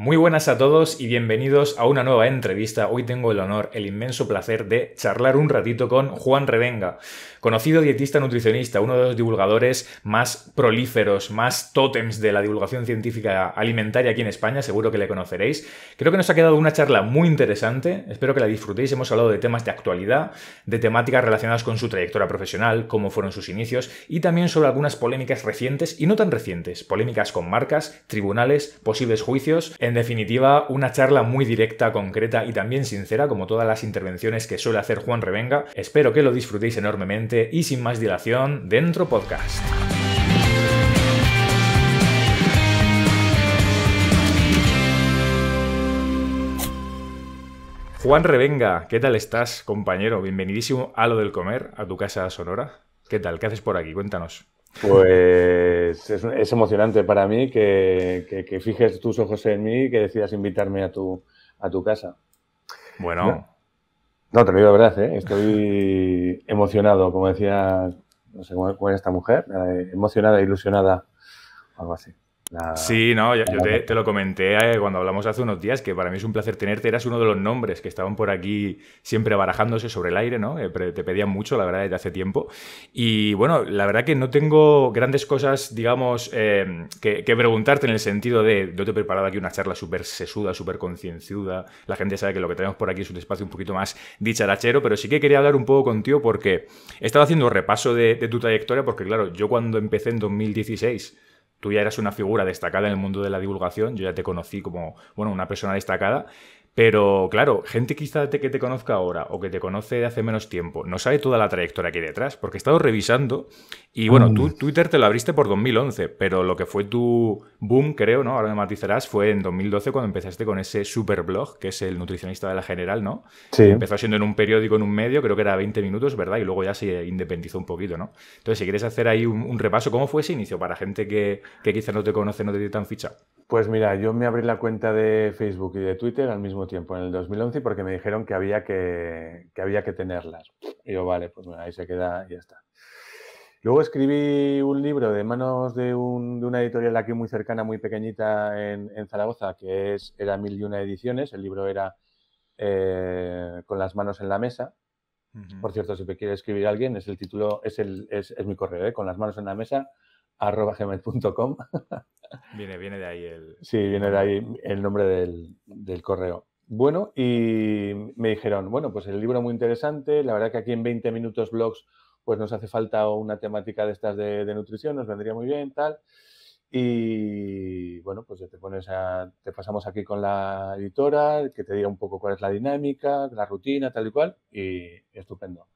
Muy buenas a todos y bienvenidos a una nueva entrevista. Hoy tengo el honor, el inmenso placer de charlar un ratito con Juan Revenga, conocido dietista nutricionista, uno de los divulgadores más prolíferos, más tótems de la divulgación científica alimentaria aquí en España, seguro que le conoceréis. Creo que nos ha quedado una charla muy interesante, espero que la disfrutéis. Hemos hablado de temas de actualidad, de temáticas relacionadas con su trayectoria profesional, cómo fueron sus inicios y también sobre algunas polémicas recientes y no tan recientes, polémicas con marcas, tribunales, posibles juicios, en definitiva, una charla muy directa, concreta y también sincera, como todas las intervenciones que suele hacer Juan Revenga. Espero que lo disfrutéis enormemente y sin más dilación, dentro podcast. Juan Revenga, ¿qué tal estás, compañero? Bienvenidísimo a Lo del Comer, a tu casa sonora. ¿Qué tal? ¿Qué haces por aquí? Cuéntanos. Pues es, emocionante para mí que, fijes tus ojos en mí y que decidas invitarme a tu, a tu casa. Bueno. No, te lo digo de verdad, ¿eh? estoy emocionado, como decía, no sé cómo esta mujer, eh, emocionada, ilusionada, algo así sí, no, yo, te, lo comenté eh, cuando hablamos hace unos días, que para mí es un placer tenerte, eras uno de los nombres que estaban por aquí siempre barajándose sobre el aire, ¿no? Eh, te pedían mucho, la verdad, desde hace tiempo. Y bueno, la verdad que no tengo grandes cosas, digamos, eh, que, preguntarte en el sentido de, yo te he preparado aquí una charla súper sesuda, súper concienciuda, la gente sabe que lo que tenemos por aquí es un espacio un poquito más dicharachero, pero sí que quería hablar un poco contigo porque he estado haciendo repaso de tu trayectoria, porque claro, yo cuando empecé en 2016 tú ya eras una figura destacada en el mundo de la divulgación, yo ya te conocí como, bueno, una persona destacada pero claro, gente quizá te, que te conozca ahora o que te conoce de hace menos tiempo, no sabe toda la trayectoria que detrás, porque he estado revisando y bueno, tú Twitter te lo abriste por 2011, pero lo que fue tu boom, creo, ¿no? Ahora me matizarás, fue en 2012 cuando empezaste con ese super blog, que es el nutricionista de la general, ¿no? Sí. Empezó siendo en un periódico, en un medio, creo que era 20 minutos, ¿verdad? Y luego ya se independizó un poquito, ¿no? Entonces, si quieres hacer ahí un, repaso, ¿cómo fue ese inicio para gente que, que quizá no te conoce, no te tiene tan ficha? Pues mira, yo me abrí la cuenta de Facebook y de Twitter al mismo tiempo, en el 2011, porque me dijeron que había que, que había que tenerlas. Y yo, vale, pues ahí se queda y ya está. Luego escribí un libro de manos de, un, de una editorial aquí muy cercana, muy pequeñita en, en, Zaragoza, que es, era Mil y Una Ediciones. El libro era eh, Con las manos en la mesa. Por cierto, si me quiere escribir alguien, es el título, es, el, es, es mi correo, ¿eh? con las manos en la mesa, arroba gmail.com. Viene, viene de ahí el... viene ahí el nombre del, correo. Bueno, y me dijeron, bueno, pues el libro muy interesante, la verdad que aquí en 20 minutos blogs pues nos hace falta una temática de estas de, nutrición, nos vendría muy bien, tal. Y bueno, pues te pones a, te pasamos aquí con la editora, que te diga un poco cuál es la dinámica, la rutina, tal y cual, y estupendo.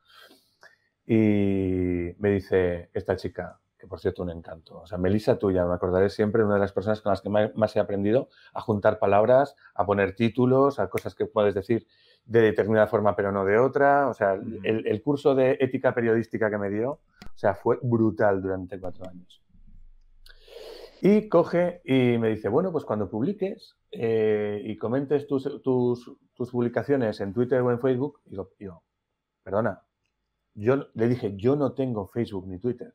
Y me dice esta chica, que por cierto un encanto. O sea, Melissa tuya, me acordaré siempre, una de las personas con las que más he aprendido a juntar palabras, a poner títulos, a cosas que puedes decir de determinada forma pero no de otra. O sea, el, curso de ética periodística que me dio, o sea, fue brutal durante cuatro años. Y coge y me dice, bueno, pues cuando publiques eh, y comentes tus, tus, publicaciones en Twitter o en Facebook, digo, yo, perdona, yo le dije, yo no tengo Facebook ni Twitter.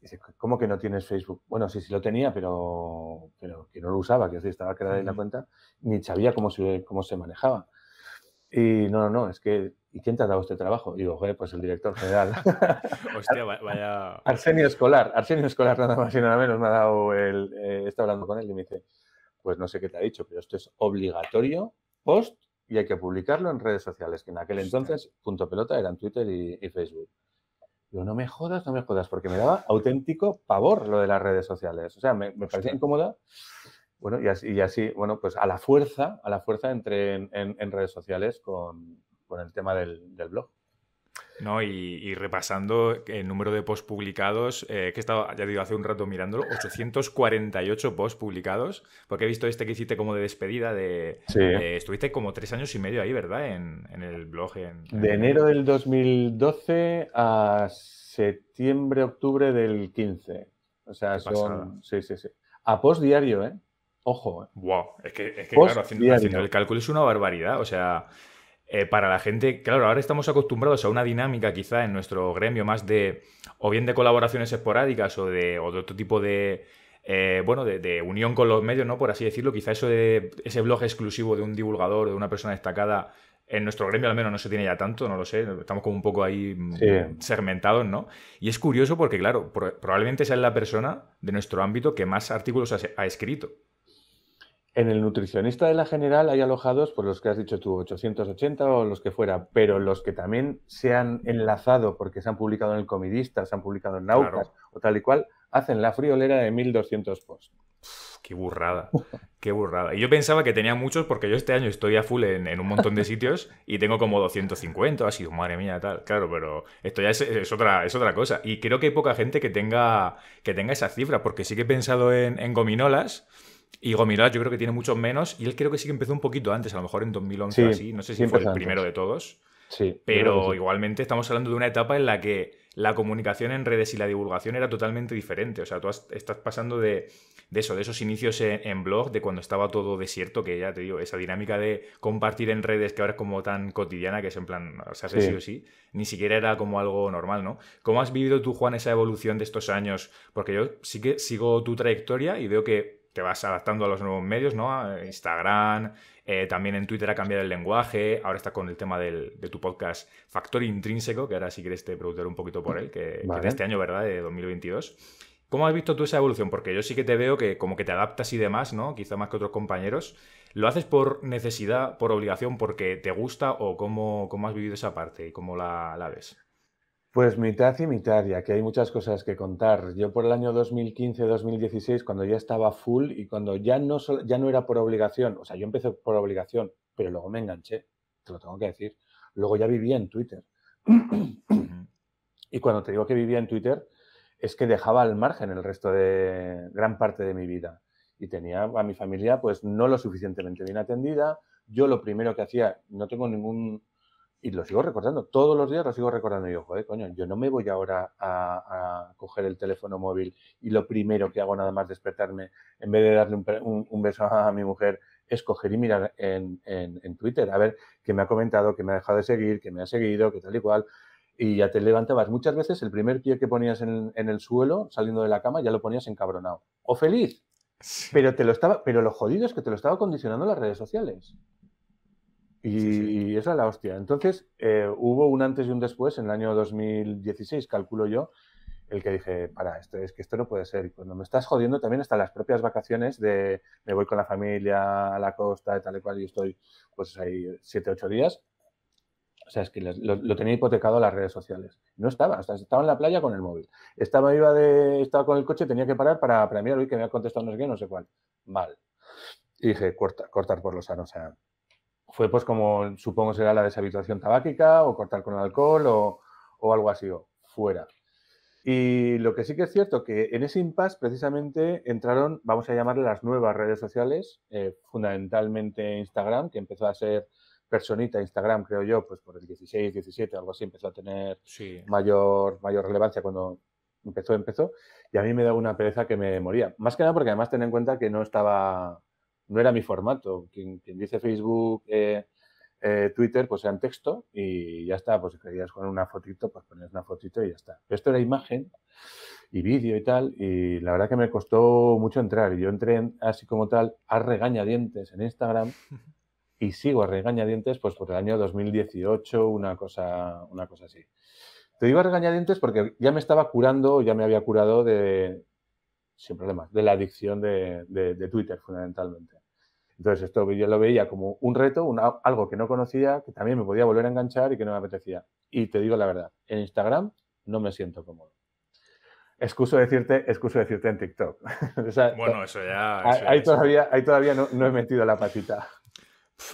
Dice, ¿cómo que no tienes Facebook? Bueno, sí, sí lo tenía, pero, que no lo usaba, que así estaba creada en la cuenta, ni sabía cómo se, cómo se manejaba. Y no, no, no, es que, ¿y quién te ha dado este trabajo? Y digo, pues el director general. Hostia, vaya. Arsenio Escolar, Arsenio Escolar, nada más y nada menos, me ha dado el. Eh, está hablando con él y me dice, pues no sé qué te ha dicho, pero esto es obligatorio, post, y hay que publicarlo en redes sociales, que en aquel entonces, punto pelota, eran Twitter y Facebook. Digo, no me jodas, no me jodas, porque me daba auténtico pavor lo de las redes sociales. O sea, me, parecía incómoda. Bueno, y así, y así, bueno, pues a la fuerza, a la fuerza entré en, en redes sociales con, el tema del blog. Y, repasando el número de posts publicados, eh, que he estado, ya digo, hace un rato mirándolo, 848 posts publicados, porque he visto este que hiciste como de despedida, de, eh, estuviste como tres años y medio ahí, ¿verdad? En, el blog. De enero del 2012 a septiembre, octubre del 15. O sea, son... Sí, sí, sí. A post diario, ¿eh? Ojo. ¿eh? es que, claro, haciendo el cálculo es una barbaridad. O sea, eh, para la gente, claro, ahora estamos acostumbrados a una dinámica quizá en nuestro gremio más de, o bien de colaboraciones esporádicas o de, otro tipo de, eh, bueno, de, unión con los medios, ¿no? Por así decirlo, quizá eso de ese blog exclusivo de un divulgador, de una persona destacada, en nuestro gremio al menos no se tiene ya tanto, no lo sé, estamos como un poco ahí mm, segmentados, ¿no? Y es curioso porque, claro, probablemente esa es la persona de nuestro ámbito que más artículos ha escrito. En el nutricionista de la general hay alojados, por pues, los que has dicho tú, 880 o los que fuera, pero los que también se han enlazado porque se han publicado en el comidista, se han publicado en Naucas o tal y cual, hacen la friolera de 1200 posts. Qué burrada, qué burrada. Y yo pensaba que tenía muchos porque yo este año estoy a full en, un montón de sitios y tengo como 250, Ha sido madre mía, tal. Claro, pero esto ya es, otra, es otra cosa. Y creo que hay poca gente que tenga, que tenga esa cifra porque sí que he pensado en gominolas y Gomila yo creo que tiene muchos menos y él creo que sí que empezó un poquito antes, a lo mejor en 2011 o así, no sé si fue el primero de todos. Sí, pero igualmente estamos hablando de una etapa en la que la comunicación en redes y la divulgación era totalmente diferente. O sea, tú estás pasando de, eso, de esos inicios en, blog, de cuando estaba todo desierto, que ya te digo, esa dinámica de compartir en redes que ahora es como tan cotidiana, que es en plan, o sea, sí. sí o sí, ni siquiera era como algo normal, ¿no? ¿Cómo has vivido tú, Juan, esa evolución de estos años? Porque yo sí que sigo tu trayectoria y veo que vas adaptando a los nuevos medios, ¿no? Instagram, eh, también en Twitter ha cambiado el lenguaje, ahora está con el tema de tu podcast Factor Intrínseco, que ahora si quieres te producir un poquito por él, que, de este año, ¿verdad? De 2022. ¿Cómo has visto tú esa evolución? Porque yo sí que te veo que como que te adaptas y demás, ¿no? Quizá más que otros compañeros. ¿Lo haces por necesidad, por obligación, porque te gusta o cómo, has vivido esa parte y cómo la ves? Pues mitad y mitad, ya que hay muchas cosas que contar. Yo por el año 2015-2016, cuando ya estaba full y cuando ya no, ya no era por obligación, o sea, yo empecé por obligación, pero luego me enganché, te lo tengo que decir. Luego ya vivía en Twitter. y cuando te digo que vivía en Twitter, es que dejaba al margen el resto de gran parte de mi vida. Y tenía a mi familia pues no lo suficientemente bien atendida. Yo lo primero que hacía, no tengo ningún y lo sigo recordando, todos los días lo sigo recordando. Y yo, joder, coño, yo no me voy ahora a, coger el teléfono móvil y lo primero que hago nada más despertarme, en vez de darle un, beso a mi mujer, es coger y mirar en, Twitter, a ver qué me ha comentado, qué me ha dejado de seguir, qué me ha seguido, qué tal y cual. Y ya te levantabas. Muchas veces el primer pie que ponías en, en el suelo, saliendo de la cama, ya lo ponías encabronado. O feliz. Pero, te lo estaba, pero lo jodido es que te lo estaba condicionando las redes sociales. Y, eso es la hostia. Entonces, eh, hubo un antes y un después en el año 2016, calculo yo, el que dije, para, esto es que esto no puede ser. Y cuando me estás jodiendo también hasta las propias vacaciones de me voy con la familia a la costa de tal y cual y estoy pues ahí siete, ocho días. O sea, es que lo, tenía hipotecado a las redes sociales. No estaba, estaba en la playa con el móvil. Estaba, iba de, estaba con el coche, tenía que parar para, premiar hoy que me ha contestado no sé qué, no sé cuál. Mal. Y dije, corta, cortar por los años. o sea, fue pues como supongo será la deshabituación tabáquica o cortar con el alcohol o, o algo así, o fuera. Y lo que sí que es cierto que en ese impasse precisamente entraron, vamos a llamarle las nuevas redes sociales, eh, fundamentalmente Instagram, que empezó a ser personita Instagram, creo yo, pues por el 16, 17, algo así, empezó a tener mayor, mayor relevancia cuando empezó, empezó. Y a mí me da una pereza que me moría. Más que nada porque además ten en cuenta que no estaba no era mi formato. Quien, dice Facebook, eh, eh, Twitter, pues sean en texto y ya está. Pues si querías poner una fotito, pues pones una fotito y ya está. esto era imagen y vídeo y tal, y la verdad que me costó mucho entrar. Y yo entré así como tal a regañadientes en Instagram y sigo a regañadientes pues por el año 2018, una cosa, una cosa así. Te digo a regañadientes porque ya me estaba curando, ya me había curado de, sin problemas, de la adicción de Twitter fundamentalmente. Entonces, esto yo lo veía como un reto, una, algo que no conocía, que también me podía volver a enganchar y que no me apetecía. Y te digo la verdad, en Instagram no me siento cómodo. Excuso decirte, excuso decirte en TikTok. bueno, eso ya. Ahí todavía, todavía no, no he metido la patita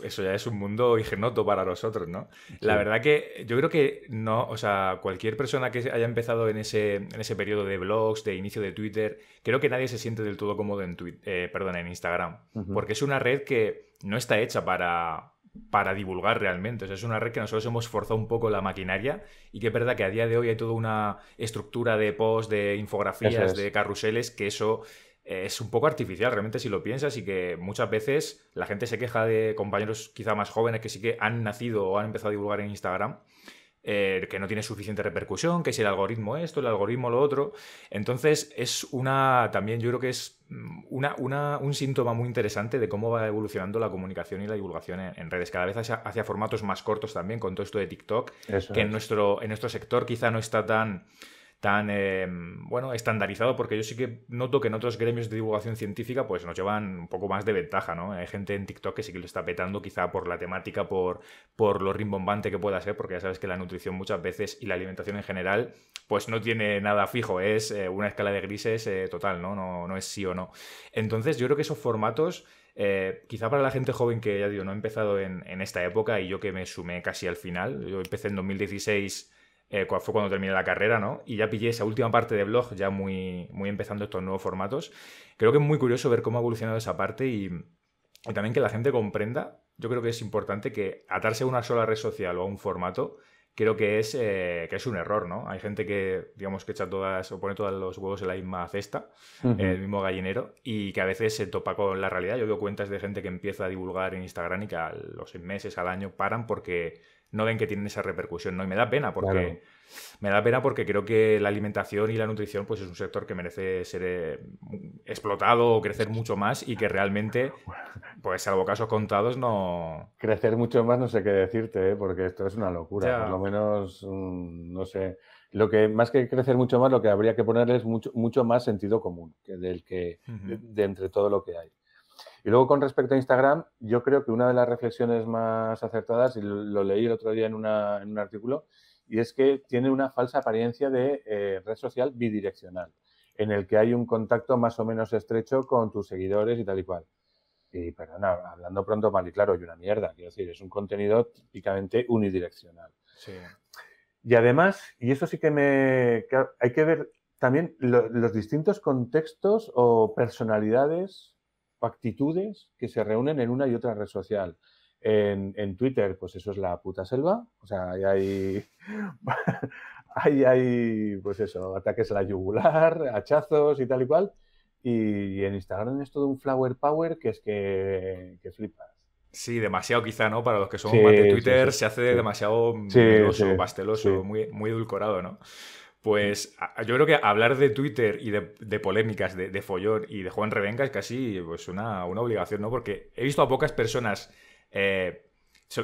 eso ya es un mundo ignoto para nosotros, ¿no? La verdad que yo creo que no, o sea, cualquier persona que haya empezado en ese, en ese periodo de blogs, de inicio de Twitter, creo que nadie se siente del todo cómodo en, Twitter, eh, perdón, en Instagram, porque es una red que no está hecha para, para divulgar realmente. O sea, es una red que nosotros hemos forzado un poco la maquinaria y que es verdad que a día de hoy hay toda una estructura de posts, de infografías, de carruseles, que eso es un poco artificial realmente si lo piensas y que muchas veces la gente se queja de compañeros quizá más jóvenes que sí que han nacido o han empezado a divulgar en Instagram. Eh, que no tiene suficiente repercusión, que si el algoritmo esto, el algoritmo lo otro. Entonces es una, también yo creo que es mm, una, un síntoma muy interesante de cómo va evolucionando la comunicación y la divulgación en, redes, cada vez hacia, formatos más cortos también, con todo esto de TikTok, que en nuestro, en nuestro sector quizá no está tan tan em, bueno, estandarizado, porque yo sí que noto que en otros gremios de divulgación científica pues nos llevan un poco más de ventaja, ¿no? Hay gente en TikTok que sí que lo está petando quizá por la temática, por, por lo rimbombante que pueda ser, porque ya sabes que la nutrición muchas veces y la alimentación en general pues no tiene nada fijo, es eh, una escala de grises eh, total, ¿no? ¿no? es sí o no. Entonces yo creo que esos formatos... Eh, quizá para la gente joven que ya digo, no ha empezado en, en, esta época y yo que me sumé casi al final, yo empecé en 2016 eh, fue cuando terminé la carrera, ¿no? Y ya pillé esa última parte de blog, ya muy, muy empezando estos nuevos formatos. Creo que es muy curioso ver cómo ha evolucionado esa parte y, también que la gente comprenda. Yo creo que es importante que atarse a una sola red social o a un formato creo que es, eh, que es un error, ¿no? Hay gente que, digamos, que echa todas o pone todos los huevos en la misma cesta, en el mismo gallinero, y que a veces se topa con la realidad. Yo veo cuentas de gente que empieza a divulgar en Instagram y que a los seis meses, al año, paran porque no ven que tienen esa repercusión, ¿no? Y me da pena porque... Me da pena porque creo que la alimentación y la nutrición pues es un sector que merece ser eh, explotado o crecer mucho más y que realmente, pues salvo casos contados, no... Crecer mucho más no sé qué decirte, ¿eh? porque esto es una locura. Por lo menos, mm, no sé, lo que más que crecer mucho más, lo que habría que poner es mucho, mucho más sentido común que del que, de entre todo lo que hay. Y luego con respecto a Instagram, yo creo que una de las reflexiones más acertadas, y lo, leí el otro día en, un artículo, y es que tiene una falsa apariencia de eh, red social bidireccional, en el que hay un contacto más o menos estrecho con tus seguidores y tal y cual. Y perdona, hablando pronto mal y claro, hay una mierda, quiero decir, es un contenido típicamente unidireccional. Sí. Y además, y eso sí que me. hay que ver también los distintos contextos o personalidades actitudes que se reúnen en una y otra red social. En, Twitter, pues eso es la puta selva, o sea, hay, hay, pues eso, ataques a la yugular, hachazos y tal y cual. Y, en Instagram es todo un flower power que es que, que flipas. Sí, demasiado quizá, ¿no? Para los que somos más de Twitter, se hace demasiado pasteloso, muy, muy edulcorado, ¿no? Pues yo creo que hablar de Twitter y de, polémicas, de, follón y de Juan Revenga es casi pues, una, obligación, ¿no? Porque he visto a pocas personas. Eh,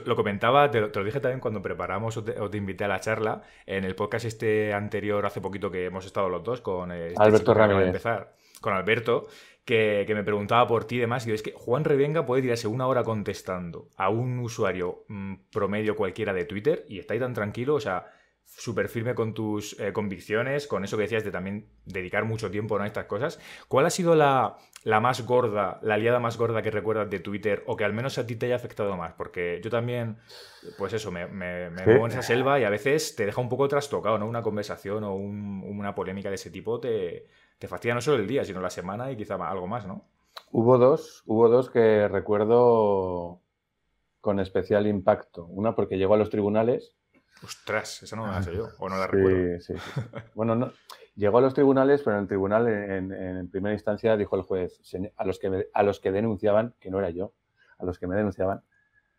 lo comentaba, te lo, dije también cuando preparamos o te, invité a la charla en el podcast este anterior, hace poquito que hemos estado los dos con eh, este Alberto Empezar, con Alberto, que, me preguntaba por ti y demás. Y yo, es que Juan Revenga puede tirarse una hora contestando a un usuario mm, promedio cualquiera de Twitter y está ahí tan tranquilo, o sea súper firme con tus eh, convicciones, con eso que decías de también dedicar mucho tiempo a estas cosas. ¿Cuál ha sido la, la más gorda, la aliada más gorda que recuerdas de Twitter o que al menos a ti te haya afectado más? Porque yo también, pues eso, me, me, muevo en esa selva y a veces te deja un poco trastocado, ¿no? Una conversación o una polémica de ese tipo te, te fastidia no solo el día, sino la semana y quizá algo más, ¿no? Hubo dos, hubo dos que recuerdo con especial impacto. Una porque llegó a los tribunales Ostras, Eso no la sé yo, o no la recuerdo. Bueno, no, llegó a los tribunales, pero en el tribunal, en, primera instancia, dijo el juez a los, que a los que denunciaban, que no era yo, a los que me denunciaban,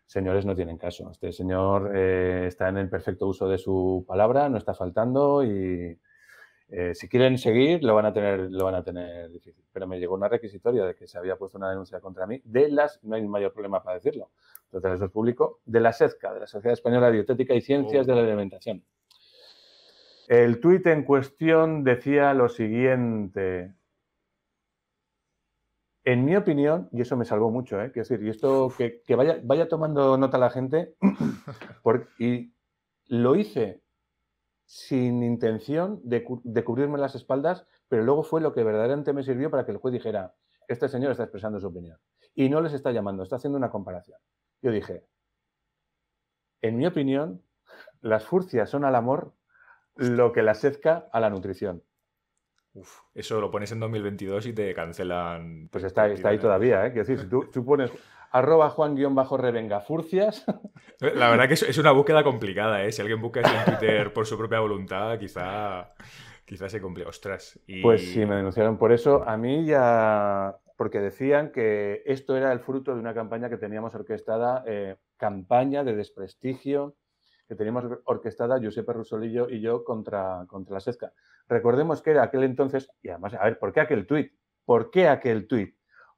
señores no tienen caso. Este señor eh, está en el perfecto uso de su palabra, no está faltando y eh, si quieren seguir lo van a tener lo van a tener difícil. Pero me llegó una requisitoria de que se había puesto una denuncia contra mí de las no hay mayor problema para decirlo de Público, de la SEDCA, de la Sociedad Española de Dietética y Ciencias oh. de la Alimentación. El tuit en cuestión decía lo siguiente. En mi opinión, y eso me salvó mucho, ¿eh? Quiero decir, y esto que, vaya, tomando nota la gente, y lo hice sin intención de, cubrirme las espaldas, pero luego fue lo que verdaderamente me sirvió para que el juez dijera, este señor está expresando su opinión. Y no les está llamando, está haciendo una comparación. Yo dije, en mi opinión, las furcias son al amor lo que la sezca a la nutrición. Uf, eso lo pones en 2022 y te cancelan. Pues está, ahí todavía, ¿eh? Quiero decir, tú, pones arroba juan-revenga furcias. La verdad que es una búsqueda complicada, ¿eh? Si alguien busca en Twitter por su propia voluntad, quizá, se cumple. Ostras. Pues sí, me denunciaron por eso. A mí ya porque decían que esto era el fruto de una campaña que teníamos orquestada, eh, campaña de desprestigio que teníamos orquestada Giuseppe Rusolillo y yo contra, contra la SESCA. Recordemos que era aquel entonces, y además, a ver, ¿por qué aquel tuit? ¿Por qué aquel tuit?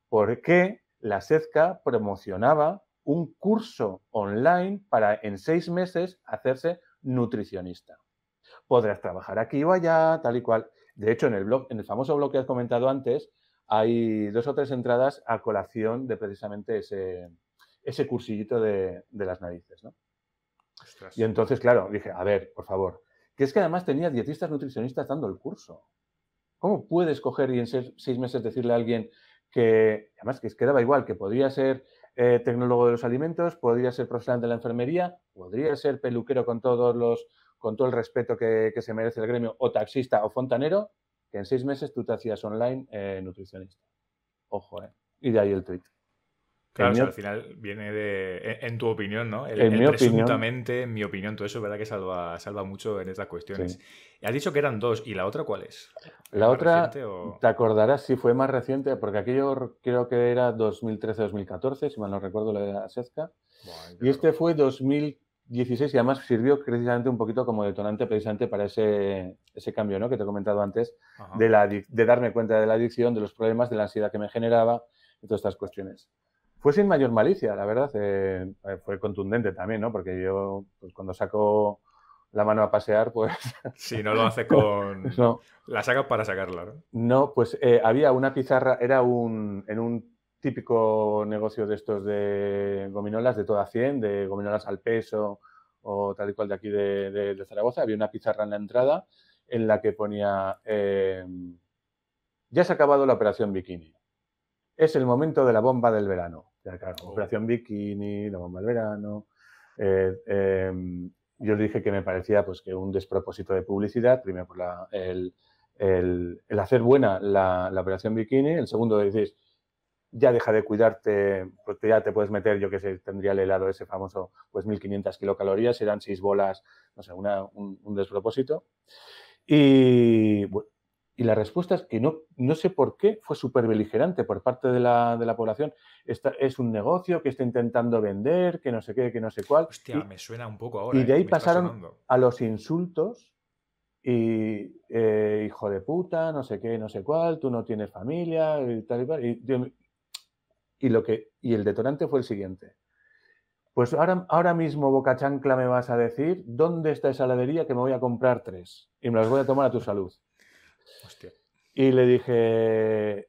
Porque la SESCA promocionaba un curso online para en seis meses hacerse nutricionista? Podrás trabajar aquí o allá, tal y cual. De hecho, en el blog, en el famoso blog que has comentado antes, hay dos o tres entradas a colación de precisamente ese, cursillito de, las narices. ¿no? Y entonces, claro, dije, a ver, por favor, que es que además tenía dietistas nutricionistas dando el curso. ¿Cómo puedes coger y en seis meses decirle a alguien que, además, que quedaba igual, que podría ser eh, tecnólogo de los alimentos, podría ser profesional de la enfermería, podría ser peluquero con todos los, con todo el respeto que se merece el gremio, o taxista o fontanero, que en seis meses tú te hacías online eh, nutricionista. Ojo, ¿eh? Y de ahí el tweet. Claro, al final viene de. En, tu opinión, ¿no? El, en mi presuntamente, opinión. en mi opinión, todo eso, ¿verdad? Que salva, salva mucho en estas cuestiones. Has dicho que eran dos, ¿y la otra cuál es? La otra, te acordarás si fue más reciente, porque aquello creo que era 2013-2014, si mal no recuerdo, la de la Sesca. Y este fue 2000, 16 y además sirvió precisamente un poquito como detonante precisamente para ese, ese cambio ¿no? que te he comentado antes, de, la, de, darme cuenta de la adicción, de los problemas, de la ansiedad que me generaba y todas estas cuestiones. Fue sin mayor malicia, la verdad, eh, eh, fue contundente también, ¿no? porque yo pues, cuando saco la mano a pasear, pues... si no lo hace con... no. La sacas para sacarla, ¿no? No, pues eh, había una pizarra, era un, en un típico negocio de estos de gominolas de toda 100, de gominolas al peso o tal y cual de aquí de, Zaragoza. Había una pizarra en la entrada en la que ponía, em, ya se ha acabado la operación bikini. Es el momento de la bomba del verano. Oh. Operación bikini, la bomba del verano. Eh, em, yo le dije que me parecía pues, que un despropósito de publicidad, primero por el, hacer buena la, operación bikini, el segundo decís ya deja de cuidarte, porque ya te puedes meter, yo que sé, tendría el helado ese famoso, pues 1500 kilocalorías, eran seis bolas, no sé, una, un, despropósito. Y, y, la respuesta es que no, no sé por qué fue súper beligerante por parte de la, de la población. Esta, es un negocio que está intentando vender, que no sé qué, que no sé cuál. Hostia, me suena un poco ahora. Y de ¿eh? ahí pasaron a los insultos y eh, hijo de puta, no sé qué, no sé cuál, tú no tienes familia, y tal y tal. Y, y, lo que, y el detonante fue el siguiente. Pues ahora, ahora mismo, Boca Chancla, me vas a decir dónde está esa heladería que me voy a comprar tres y me las voy a tomar a tu salud. Y le dije,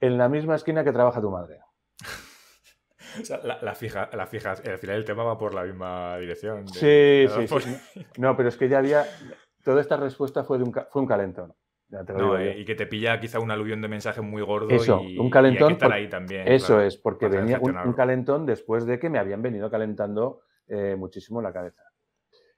en la misma esquina que trabaja tu madre. O sea, la, fija, la fija, al final el tema va por la misma dirección. sí, sí, No, pero es que ya había. Toda esta respuesta fue, de un, fue un calentón. Eh, y que te pilla quizá un aluvión de mensaje muy gordo. Eso, y, un calentón. ahí también. Eso es, porque venía un, calentón después de que me habían venido calentando eh, muchísimo la cabeza.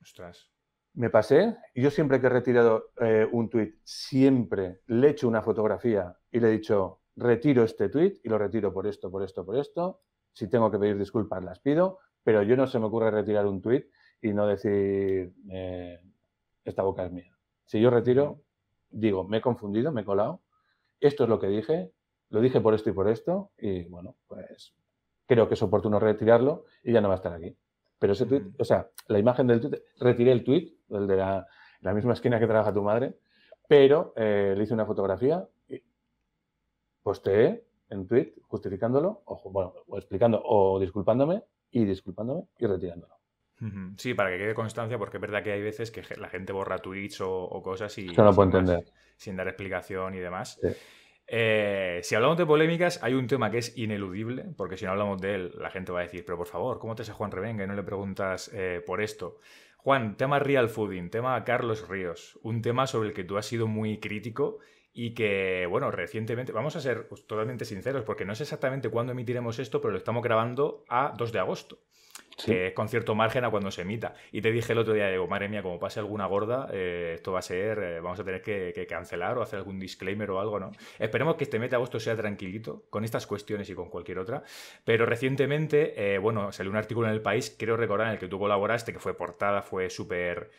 Ostras. Me pasé yo siempre que he retirado eh, un tuit, siempre le he hecho una fotografía y le he dicho, retiro este tuit y lo retiro por esto, por esto, por esto. Si tengo que pedir disculpas, las pido, pero yo no se me ocurre retirar un tuit y no decir, esta boca es mía. Si yo retiro, digo, me he confundido, me he colado, esto es lo que dije, lo dije por esto y por esto, y bueno, pues creo que es oportuno retirarlo y ya no va a estar aquí. Pero ese tweet, o sea, la imagen del tweet, retiré el tweet, el de la, misma esquina que trabaja tu madre, pero eh, le hice una fotografía y posteé en tweet justificándolo, bueno, o explicando o disculpándome y disculpándome y retirándolo. Sí, para que quede constancia, porque es verdad que hay veces que la gente borra tweets o, cosas y. no puedo entender. sin dar explicación y demás. Eh, si hablamos de polémicas, hay un tema que es ineludible, porque si no hablamos de él, la gente va a decir, pero por favor, ¿cómo te hace Juan Revenga y no le preguntas eh, por esto? Juan, tema Real Fooding, tema Carlos Ríos, un tema sobre el que tú has sido muy crítico y que, bueno, recientemente, vamos a ser totalmente sinceros, porque no sé exactamente cuándo emitiremos esto, pero lo estamos grabando a 2 de agosto que es con cierto margen a cuando se emita. Y te dije el otro día, digo, madre mía, como pase alguna gorda, eh, esto va a ser, eh, vamos a tener que, cancelar o hacer algún disclaimer o algo, ¿no? Esperemos que este meta de agosto sea tranquilito con estas cuestiones y con cualquier otra. Pero recientemente, eh, bueno, salió un artículo en El País, creo recordar, en el que tú colaboraste, que fue portada, fue súper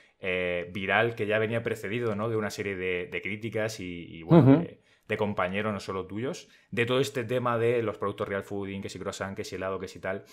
viral, que ya venía precedido, ¿no? De una serie de, críticas y, bueno... de compañeros, no solo tuyos, de todo este tema de los productos real fooding, que si croissant, que si helado, que si tal.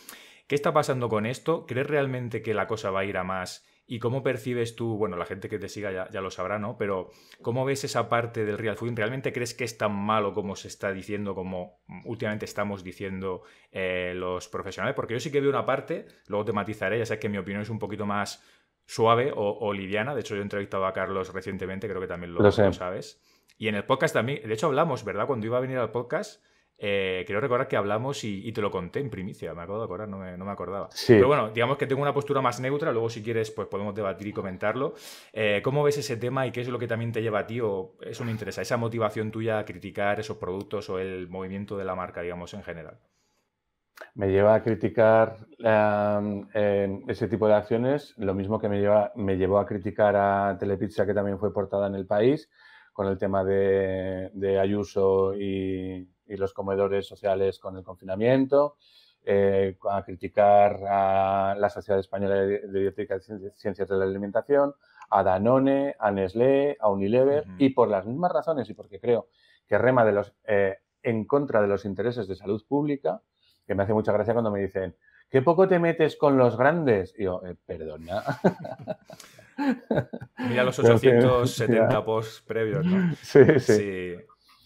¿Qué está pasando con esto? ¿Crees realmente que la cosa va a ir a más? ¿Y cómo percibes tú, bueno, la gente que te siga ya, lo sabrá, ¿no? Pero ¿cómo ves esa parte del real food? ¿Realmente crees que es tan malo como se está diciendo, como últimamente estamos diciendo eh, los profesionales? Porque yo sí que veo una parte, luego te matizaré, ya sabes que mi opinión es un poquito más suave o, liviana. De hecho, yo he entrevistado a Carlos recientemente, creo que también lo sabes. Y en el podcast también, de hecho hablamos, ¿verdad? Cuando iba a venir al podcast, quiero eh, recordar que hablamos y, te lo conté en primicia, me acuerdo de acordar, no me, acordaba. Pero bueno, digamos que tengo una postura más neutra, luego si quieres pues podemos debatir y comentarlo. Eh, ¿Cómo ves ese tema y qué es lo que también te lleva a ti o eso me interesa, esa motivación tuya a criticar esos productos o el movimiento de la marca, digamos, en general? Me lleva a criticar em, ese tipo de acciones, lo mismo que me, lleva, me llevó a criticar a Telepizza, que también fue portada en el país, con el tema de Ayuso y, y los comedores sociales con el confinamiento, eh, a criticar a la Sociedad Española de Dietética y Ciencias de la Alimentación, a Danone, a Nestlé, a Unilever, y por las mismas razones y porque creo que rema de los, eh, en contra de los intereses de salud pública, que me hace mucha gracia cuando me dicen, qué poco te metes con los grandes. Y yo, eh, perdona. Mira los 870 post previos, ¿no? sí. sí.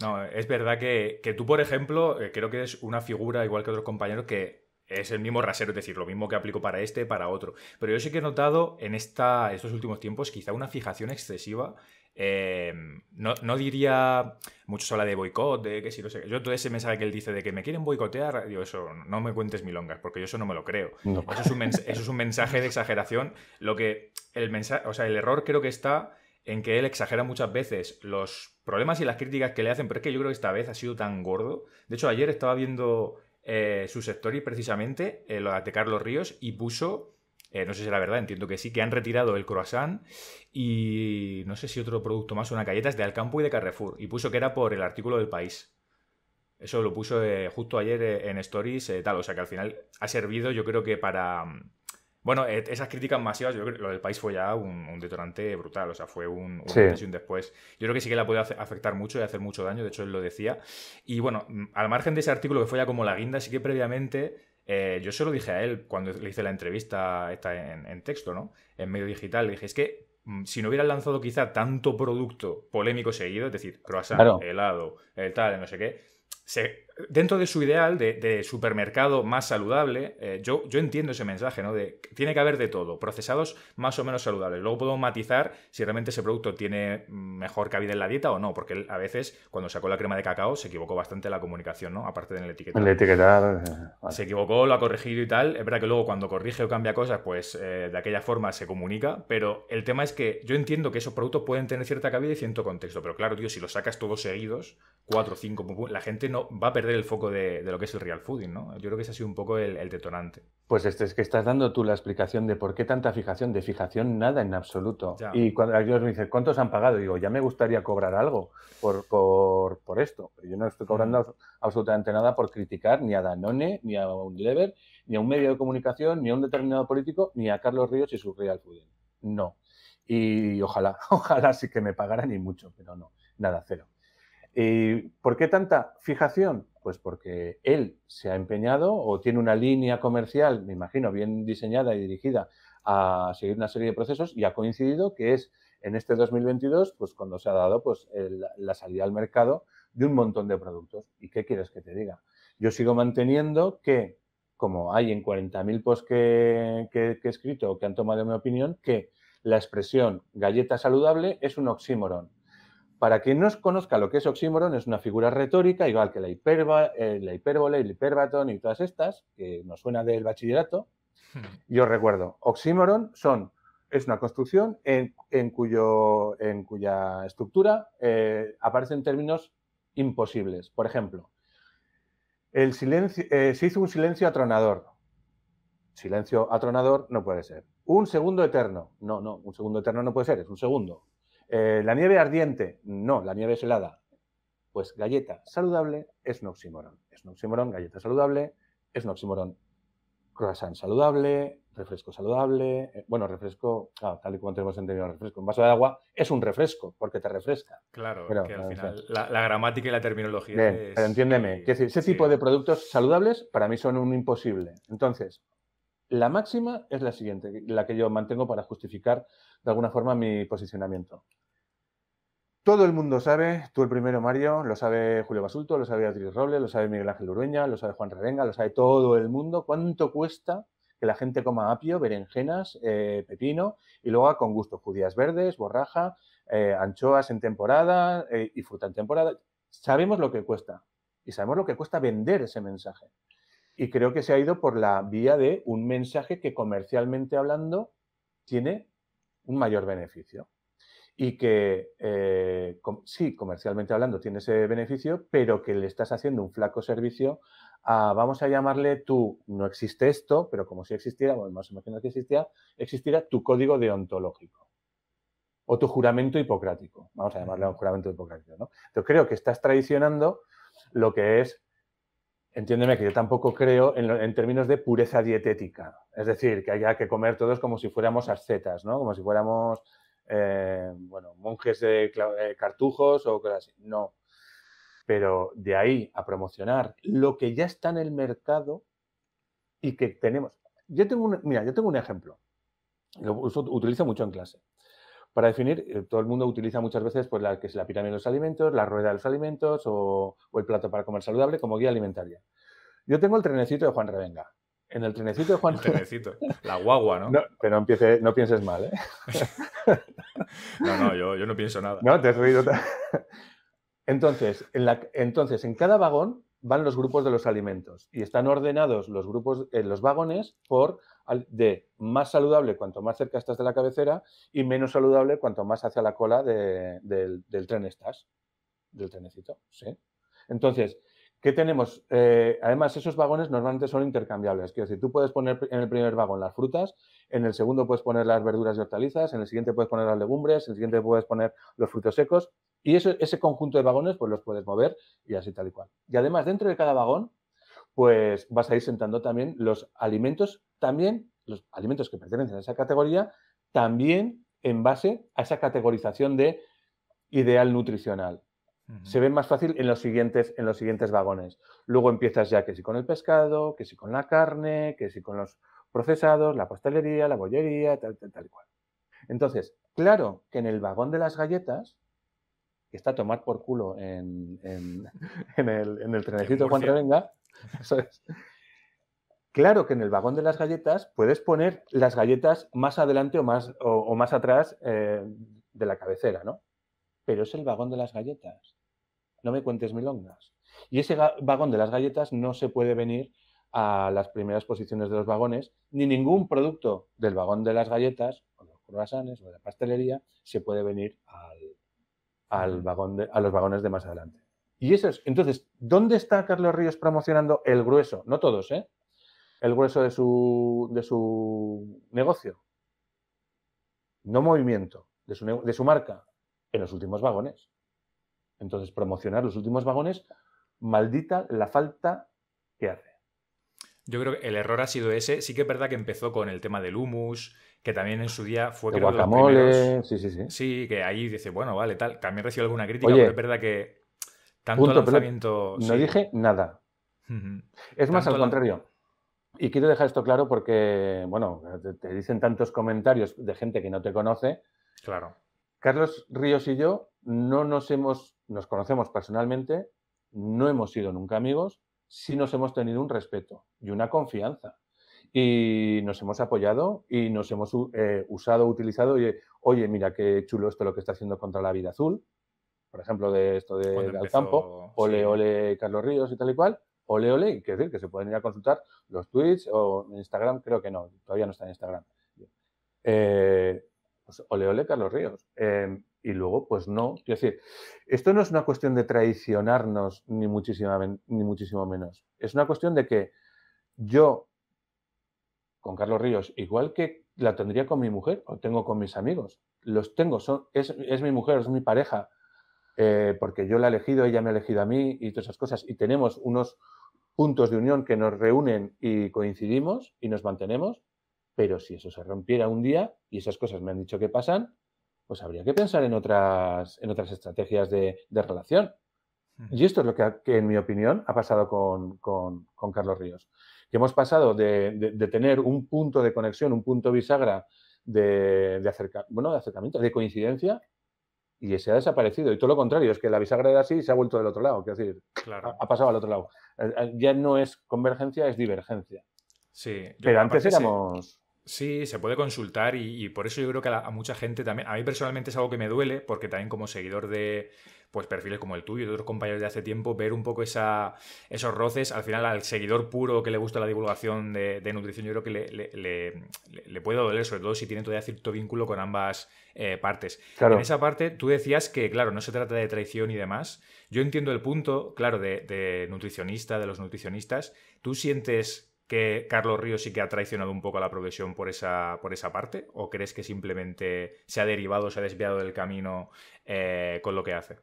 No, es verdad que, tú, por ejemplo, eh, creo que eres una figura, igual que otros compañeros, que es el mismo rasero, es decir, lo mismo que aplico para este, para otro. Pero yo sí que he notado en esta, estos últimos tiempos quizá una fijación excesiva. Em, no, no, diría, muchos habla de boicot, de que si no sé, yo todo ese mensaje que él dice de que me quieren boicotear, yo eso no me cuentes milongas, porque yo eso no me lo creo. Eso, es un eso, es un mensaje de exageración. Lo que el o sea, el error creo que está en que él exagera muchas veces los problemas y las críticas que le hacen, pero es que yo creo que esta vez ha sido tan gordo. De hecho, ayer estaba viendo eh, sus stories precisamente, eh, lo de Carlos Ríos, y puso, eh, no sé si la verdad, entiendo que sí, que han retirado el croissant y no sé si otro producto más, una es de Alcampo y de Carrefour, y puso que era por el artículo del país. Eso lo puso justo ayer en Stories, tal, o sea que al final ha servido, yo creo que para... Mm, bueno, e, esas críticas masivas, yo creo que lo del país fue ya un, detonante brutal, o sea, fue un, después. Yo creo que sí que la puede afectar mucho y hacer mucho daño, de hecho él lo decía. Y bueno, mm, al margen de ese artículo que fue ya como la guinda, sí que previamente eh, yo se lo dije a él cuando le hice la entrevista esta en, texto, ¿no? En medio digital, le dije, es que mm, si no hubieran lanzado quizá tanto producto polémico seguido, es decir, croissant, helado, el eh, tal, no sé qué, se, dentro de su ideal de, supermercado más saludable, eh, yo, yo, entiendo ese mensaje, ¿no? De tiene que haber de todo, procesados más o menos saludables. Luego puedo matizar si realmente ese producto tiene mejor cabida en la dieta o no, porque a veces cuando sacó la crema de cacao se equivocó bastante la comunicación, ¿no? Aparte del etiquetado. El etiquetado. Eh, se equivocó, lo ha corregido y tal. Es verdad que luego cuando corrige o cambia cosas, pues eh, de aquella forma se comunica, pero el tema es que yo entiendo que esos productos pueden tener cierta cabida y cierto contexto, pero claro, tío, si los sacas todos seguidos, cuatro, cinco, la gente no va a perder el foco de, lo que es el real fooding, ¿no? Yo creo que ese ha sido un poco el, detonante. Pues este es que estás dando tú la explicación de por qué tanta fijación, de fijación nada en absoluto. Y cuando ellos me dicen, ¿cuántos han pagado? Digo, ya me gustaría cobrar algo por, por, esto. Pero yo no estoy cobrando mm. absolutamente nada por criticar ni a Danone, ni a un Lever, ni a un medio de comunicación, ni a un determinado político, ni a Carlos Ríos y su real fooding. No. Y ojalá, ojalá sí que me pagaran y mucho, pero no, nada, cero. ¿Y por qué tanta fijación? Pues porque él se ha empeñado o tiene una línea comercial, me imagino, bien diseñada y dirigida a seguir una serie de procesos y ha coincidido que es en este 2022 pues cuando se ha dado pues la salida al mercado de un montón de productos. ¿Y qué quieres que te diga? Yo sigo manteniendo que, como hay en 40.000 posts que, que he escrito o que han tomado mi opinión, que la expresión galleta saludable es un oxímoron para quien no conozca lo que es oxímoron, es una figura retórica, igual que la, hiperba, y eh, hipérbole, el hiperbatón y todas estas, que nos suena del bachillerato. Hmm. Yo os recuerdo, oxímoron son, es una construcción en, cuyo, en cuya estructura eh, aparecen términos imposibles. Por ejemplo, el silencio, eh, se hizo un silencio atronador. Silencio atronador no puede ser. Un segundo eterno. No, no, un segundo eterno no puede ser, es un segundo. Eh, la nieve ardiente, no, la nieve es helada. Pues galleta saludable es un oxímoron. Es un galleta saludable, es un oxímoron. Croissant saludable, refresco saludable, eh, bueno, refresco, tal y como tenemos entendido refresco, un vaso de agua es un refresco porque te refresca. Claro, que al final la, gramática y la terminología. es... entiéndeme, que, ese tipo de productos saludables para mí son un imposible. Entonces, la máxima es la siguiente, la que yo mantengo para justificar de alguna forma mi posicionamiento. Todo el mundo sabe, tú el primero Mario, lo sabe Julio Basulto, lo sabe Beatriz Robles, lo sabe Miguel Ángel Urueña, lo sabe Juan Revenga, lo sabe todo el mundo, cuánto cuesta que la gente coma apio, berenjenas, eh, pepino y luego con gusto, judías verdes, borraja, eh, anchoas en temporada eh, y fruta en temporada. Sabemos lo que cuesta y sabemos lo que cuesta vender ese mensaje. Y creo que se ha ido por la vía de un mensaje que comercialmente hablando tiene un mayor beneficio. Y que eh, sí, comercialmente hablando tiene ese beneficio, pero que le estás haciendo un flaco servicio a, vamos a llamarle tú, no existe esto, pero como si existiera, bueno, más imagina que existía, existiera tu código deontológico o tu juramento hipocrático. Vamos a llamarle un juramento hipocrático, ¿no? pero creo que estás traicionando lo que es Entiéndeme que yo tampoco creo en, términos de pureza dietética, es decir, que haya que comer todos como si fuéramos ascetas, ¿no? Como si fuéramos, eh, bueno, monjes de eh, cartujos o cosas así. No. Pero de ahí a promocionar lo que ya está en el mercado y que tenemos. Yo tengo mira, yo tengo un ejemplo, lo utilizo mucho en clase para definir, eh, todo el mundo utiliza muchas veces pues, la, que es la pirámide de los alimentos, la rueda de los alimentos o, el plato para comer saludable como guía alimentaria. Yo tengo el trenecito de Juan Revenga. En el trenecito de Juan. El trenecito. La guagua, ¿no? no pero no, empiece, no pienses mal, ¿eh? no, no, yo, no pienso nada. No, te has reído. Entonces en, la, entonces, en cada vagón van los grupos de los alimentos y están ordenados los grupos, en eh, los vagones por de más saludable cuanto más cerca estás de la cabecera y menos saludable cuanto más hacia la cola del, tren estás, del trenecito, ¿sí? Entonces, ¿qué tenemos? Eh, además, esos vagones normalmente son intercambiables, quiero decir, tú puedes poner en el primer vagón las frutas, en el segundo puedes poner las verduras y hortalizas, en el siguiente puedes poner las legumbres, en el siguiente puedes poner los frutos secos, y ese conjunto de vagones, pues los puedes mover y así tal y cual. Y además, dentro de cada vagón, pues vas a ir sentando también los alimentos, también los alimentos que pertenecen a esa categoría, también en base a esa categorización de ideal nutricional. Se ve más fácil en los, siguientes, en los siguientes vagones. Luego empiezas ya que si con el pescado, que si con la carne, que si con los procesados, la pastelería, la bollería, tal, tal, tal cual. Entonces, claro que en el vagón de las galletas que está a tomar por culo en, el, trenecito cuando venga Claro que en el vagón de las galletas puedes poner las galletas más adelante o más, o, más atrás eh, de la cabecera, ¿no? Pero es el vagón de las galletas. No me cuentes milongas. Y ese vagón de las galletas no se puede venir a las primeras posiciones de los vagones, ni ningún producto del vagón de las galletas, o de los croissants, o de la pastelería, se puede venir al, al vagón de, a los vagones de más adelante. Y eso es, entonces, ¿dónde está Carlos Ríos promocionando el grueso? No todos, ¿eh? El grueso de su, de su negocio. No movimiento, de su, de su marca, en los últimos vagones. Entonces, promocionar los últimos vagones, maldita la falta que hace. Yo creo que el error ha sido ese. Sí que es verdad que empezó con el tema del humus, que también en su día fue... creo, de los primeros... sí, sí, sí. Sí, que ahí dice, bueno, vale, tal. También recibió alguna crítica, pero es verdad que tanto No dije nada. Es más, al contrario. Y quiero dejar esto claro porque, bueno, te dicen tantos comentarios de gente que no te conoce. Claro. Carlos Ríos y yo no nos hemos, nos conocemos personalmente, no hemos sido nunca amigos, si nos hemos tenido un respeto y una confianza. Y nos hemos apoyado y nos hemos eh, usado, utilizado. Y, oye, mira qué chulo esto lo que está haciendo contra la vida azul, por ejemplo, de esto de, Alcampo, ole, ole, Carlos Ríos y tal y cual. Ole, ole, y decir que se pueden ir a consultar los tweets o en Instagram, creo que no, todavía no está en Instagram. Eh, Oleole pues, ole, Carlos Ríos. Em, y luego, pues no. es decir, esto no es una cuestión de traicionarnos, ni, ni muchísimo menos. Es una cuestión de que yo, con Carlos Ríos, igual que la tendría con mi mujer o tengo con mis amigos, los tengo, son, es, mi mujer, es mi pareja, eh, porque yo la he elegido, ella me ha elegido a mí y todas esas cosas. Y tenemos unos puntos de unión que nos reúnen y coincidimos y nos mantenemos pero si eso se rompiera un día, y esas cosas me han dicho que pasan, pues habría que pensar en otras, en otras estrategias de, relación. Hmm. Y esto es lo que, en mi opinión, ha pasado con, Carlos Ríos. Que hemos pasado de, tener un punto de conexión, un punto bisagra de, bueno, de acercamiento, de coincidencia, y se ha desaparecido. Y todo lo contrario, es que la bisagra era así y se ha vuelto del otro lado. Quiero decir, claro. ha, pasado al otro lado. Eh, eh, ya no es convergencia, es divergencia. Pero antes éramos. Sí, se puede consultar y, por eso yo creo que a, mucha gente también, a mí personalmente es algo que me duele porque también como seguidor de pues perfiles como el tuyo y de otros compañeros de hace tiempo, ver un poco esa, esos roces, al final al seguidor puro que le gusta la divulgación de, nutrición, yo creo que le, le, puede doler, sobre todo si tiene todavía cierto vínculo con ambas eh, partes. En esa parte tú decías que, claro, no se trata de traición y demás. Yo entiendo el punto, claro, de, de nutricionista, de los nutricionistas. Tú sientes que Carlos Ríos sí que ha traicionado un poco a la progresión por esa, por esa parte? ¿O crees que simplemente se ha derivado, se ha desviado del camino eh, con lo que hace?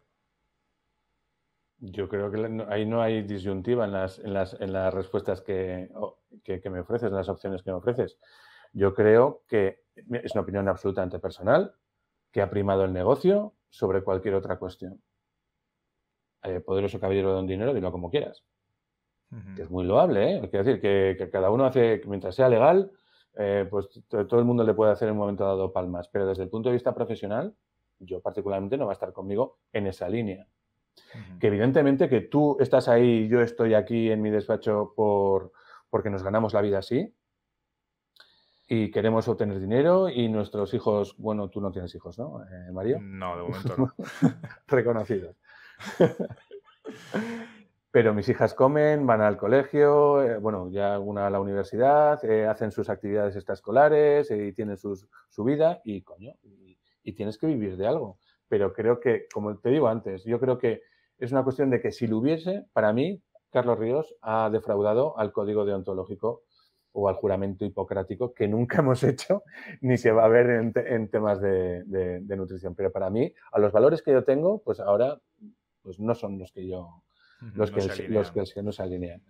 Yo creo que ahí no hay disyuntiva en las, en las, respuestas que, me ofreces, en las opciones que me ofreces. Yo creo que es una opinión absolutamente personal, que ha primado el negocio sobre cualquier otra cuestión. Eh, poderoso caballero de un dinero, dilo como quieras que es muy loable, ¿eh? Quiero decir, que, cada uno hace, mientras sea legal, eh, pues todo el mundo le puede hacer en un momento dado palmas, pero desde el punto de vista profesional, yo particularmente no va a estar conmigo en esa línea. Que evidentemente que tú estás ahí, y yo estoy aquí en mi despacho porque nos ganamos la vida así, y queremos obtener dinero y nuestros hijos, bueno, tú no tienes hijos, ¿no, eh, Mario? No, de momento no. Reconocidos. Pero mis hijas comen, van al colegio, eh, bueno, ya una a la universidad, eh, hacen sus actividades extraescolares eh, y tienen su vida y coño, y, tienes que vivir de algo. Pero creo que, como te digo antes, yo creo que es una cuestión de que si lo hubiese, para mí, Carlos Ríos ha defraudado al código deontológico o al juramento hipocrático que nunca hemos hecho ni se va a ver en, temas de, de, nutrición. Pero para mí, a los valores que yo tengo, pues ahora pues no son los que yo los, que, los, no se alinean.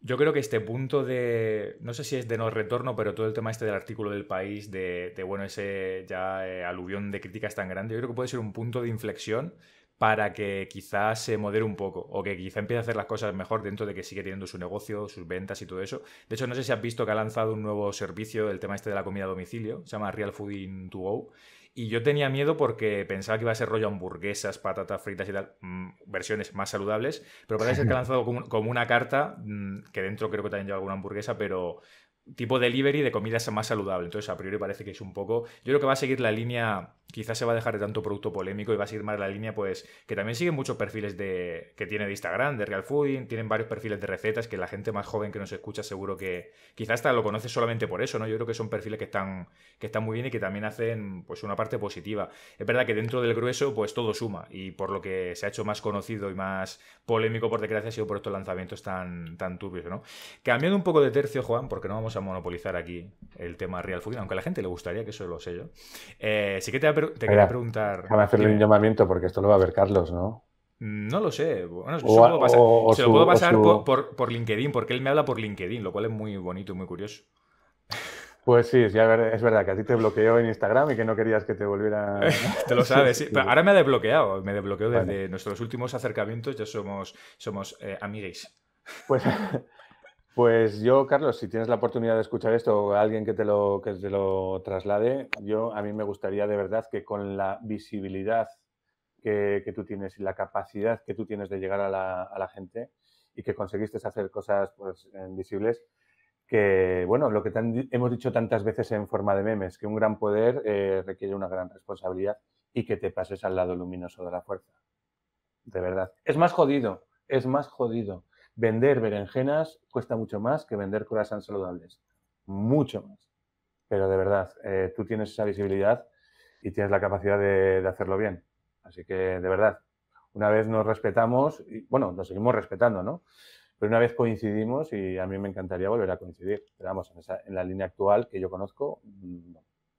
Yo creo que este punto de, no sé si es de no retorno, pero todo el tema este del artículo del país, de, bueno, ese ya eh, aluvión de críticas tan grande, yo creo que puede ser un punto de inflexión para que quizás se modere un poco o que quizá empiece a hacer las cosas mejor dentro de que sigue teniendo su negocio, sus ventas y todo eso. De hecho, no sé si has visto que ha lanzado un nuevo servicio, el tema este de la comida a domicilio, se llama Real Fooding to Go, y yo tenía miedo porque pensaba que iba a ser rollo hamburguesas, patatas fritas y tal, mm, versiones más saludables, pero parece que ha lanzado como, una carta, mm, que dentro creo que también lleva alguna hamburguesa, pero tipo delivery de comida más saludable. Entonces, a priori parece que es un poco... Yo creo que va a seguir la línea quizás se va a dejar de tanto producto polémico y va a seguir más la línea, pues, que también siguen muchos perfiles de, que tiene de Instagram, de Real Fooding, tienen varios perfiles de recetas que la gente más joven que nos escucha seguro que quizás hasta lo conoce solamente por eso, ¿no? Yo creo que son perfiles que están, que están muy bien y que también hacen, pues, una parte positiva. Es verdad que dentro del grueso, pues, todo suma y por lo que se ha hecho más conocido y más polémico, por desgracia, ha sido por estos lanzamientos tan, tan turbios, ¿no? Cambiando un poco de tercio, Juan, porque no vamos a monopolizar aquí el tema Real Fooding, aunque a la gente le gustaría, que eso lo sé yo. Eh, sí que te ha te quería preguntar. para hacerle un llamamiento porque esto lo va a ver Carlos, ¿no? Mm, no lo sé. se, lo, puedo pasar, por, LinkedIn, porque él me habla por LinkedIn, lo cual es muy bonito y muy curioso. Pues sí, es verdad que a ti te bloqueó en Instagram y que no querías que te volviera. te lo sabes, sí. Pero ahora me ha desbloqueado, me desbloqueó desde nuestros últimos acercamientos, ya somos, somos eh, amigues. Pues Pues yo, Carlos, si tienes la oportunidad de escuchar esto o alguien que te lo, que lo traslade, yo a mí me gustaría de verdad que con la visibilidad que, tú tienes y la capacidad que tú tienes de llegar a la, gente y que conseguiste hacer cosas pues, visibles, que, bueno, lo que hemos dicho tantas veces en forma de memes, que un gran poder eh, requiere una gran responsabilidad y que te pases al lado luminoso de la fuerza. De verdad. Es más jodido, es más jodido, Vender berenjenas cuesta mucho más que vender croissants saludables. Mucho más. Pero de verdad, eh, tú tienes esa visibilidad y tienes la capacidad de, hacerlo bien. Así que, de verdad, una vez nos respetamos, y, bueno, nos seguimos respetando, ¿no? Pero una vez coincidimos, y a mí me encantaría volver a coincidir, pero vamos, en, la línea actual que yo conozco,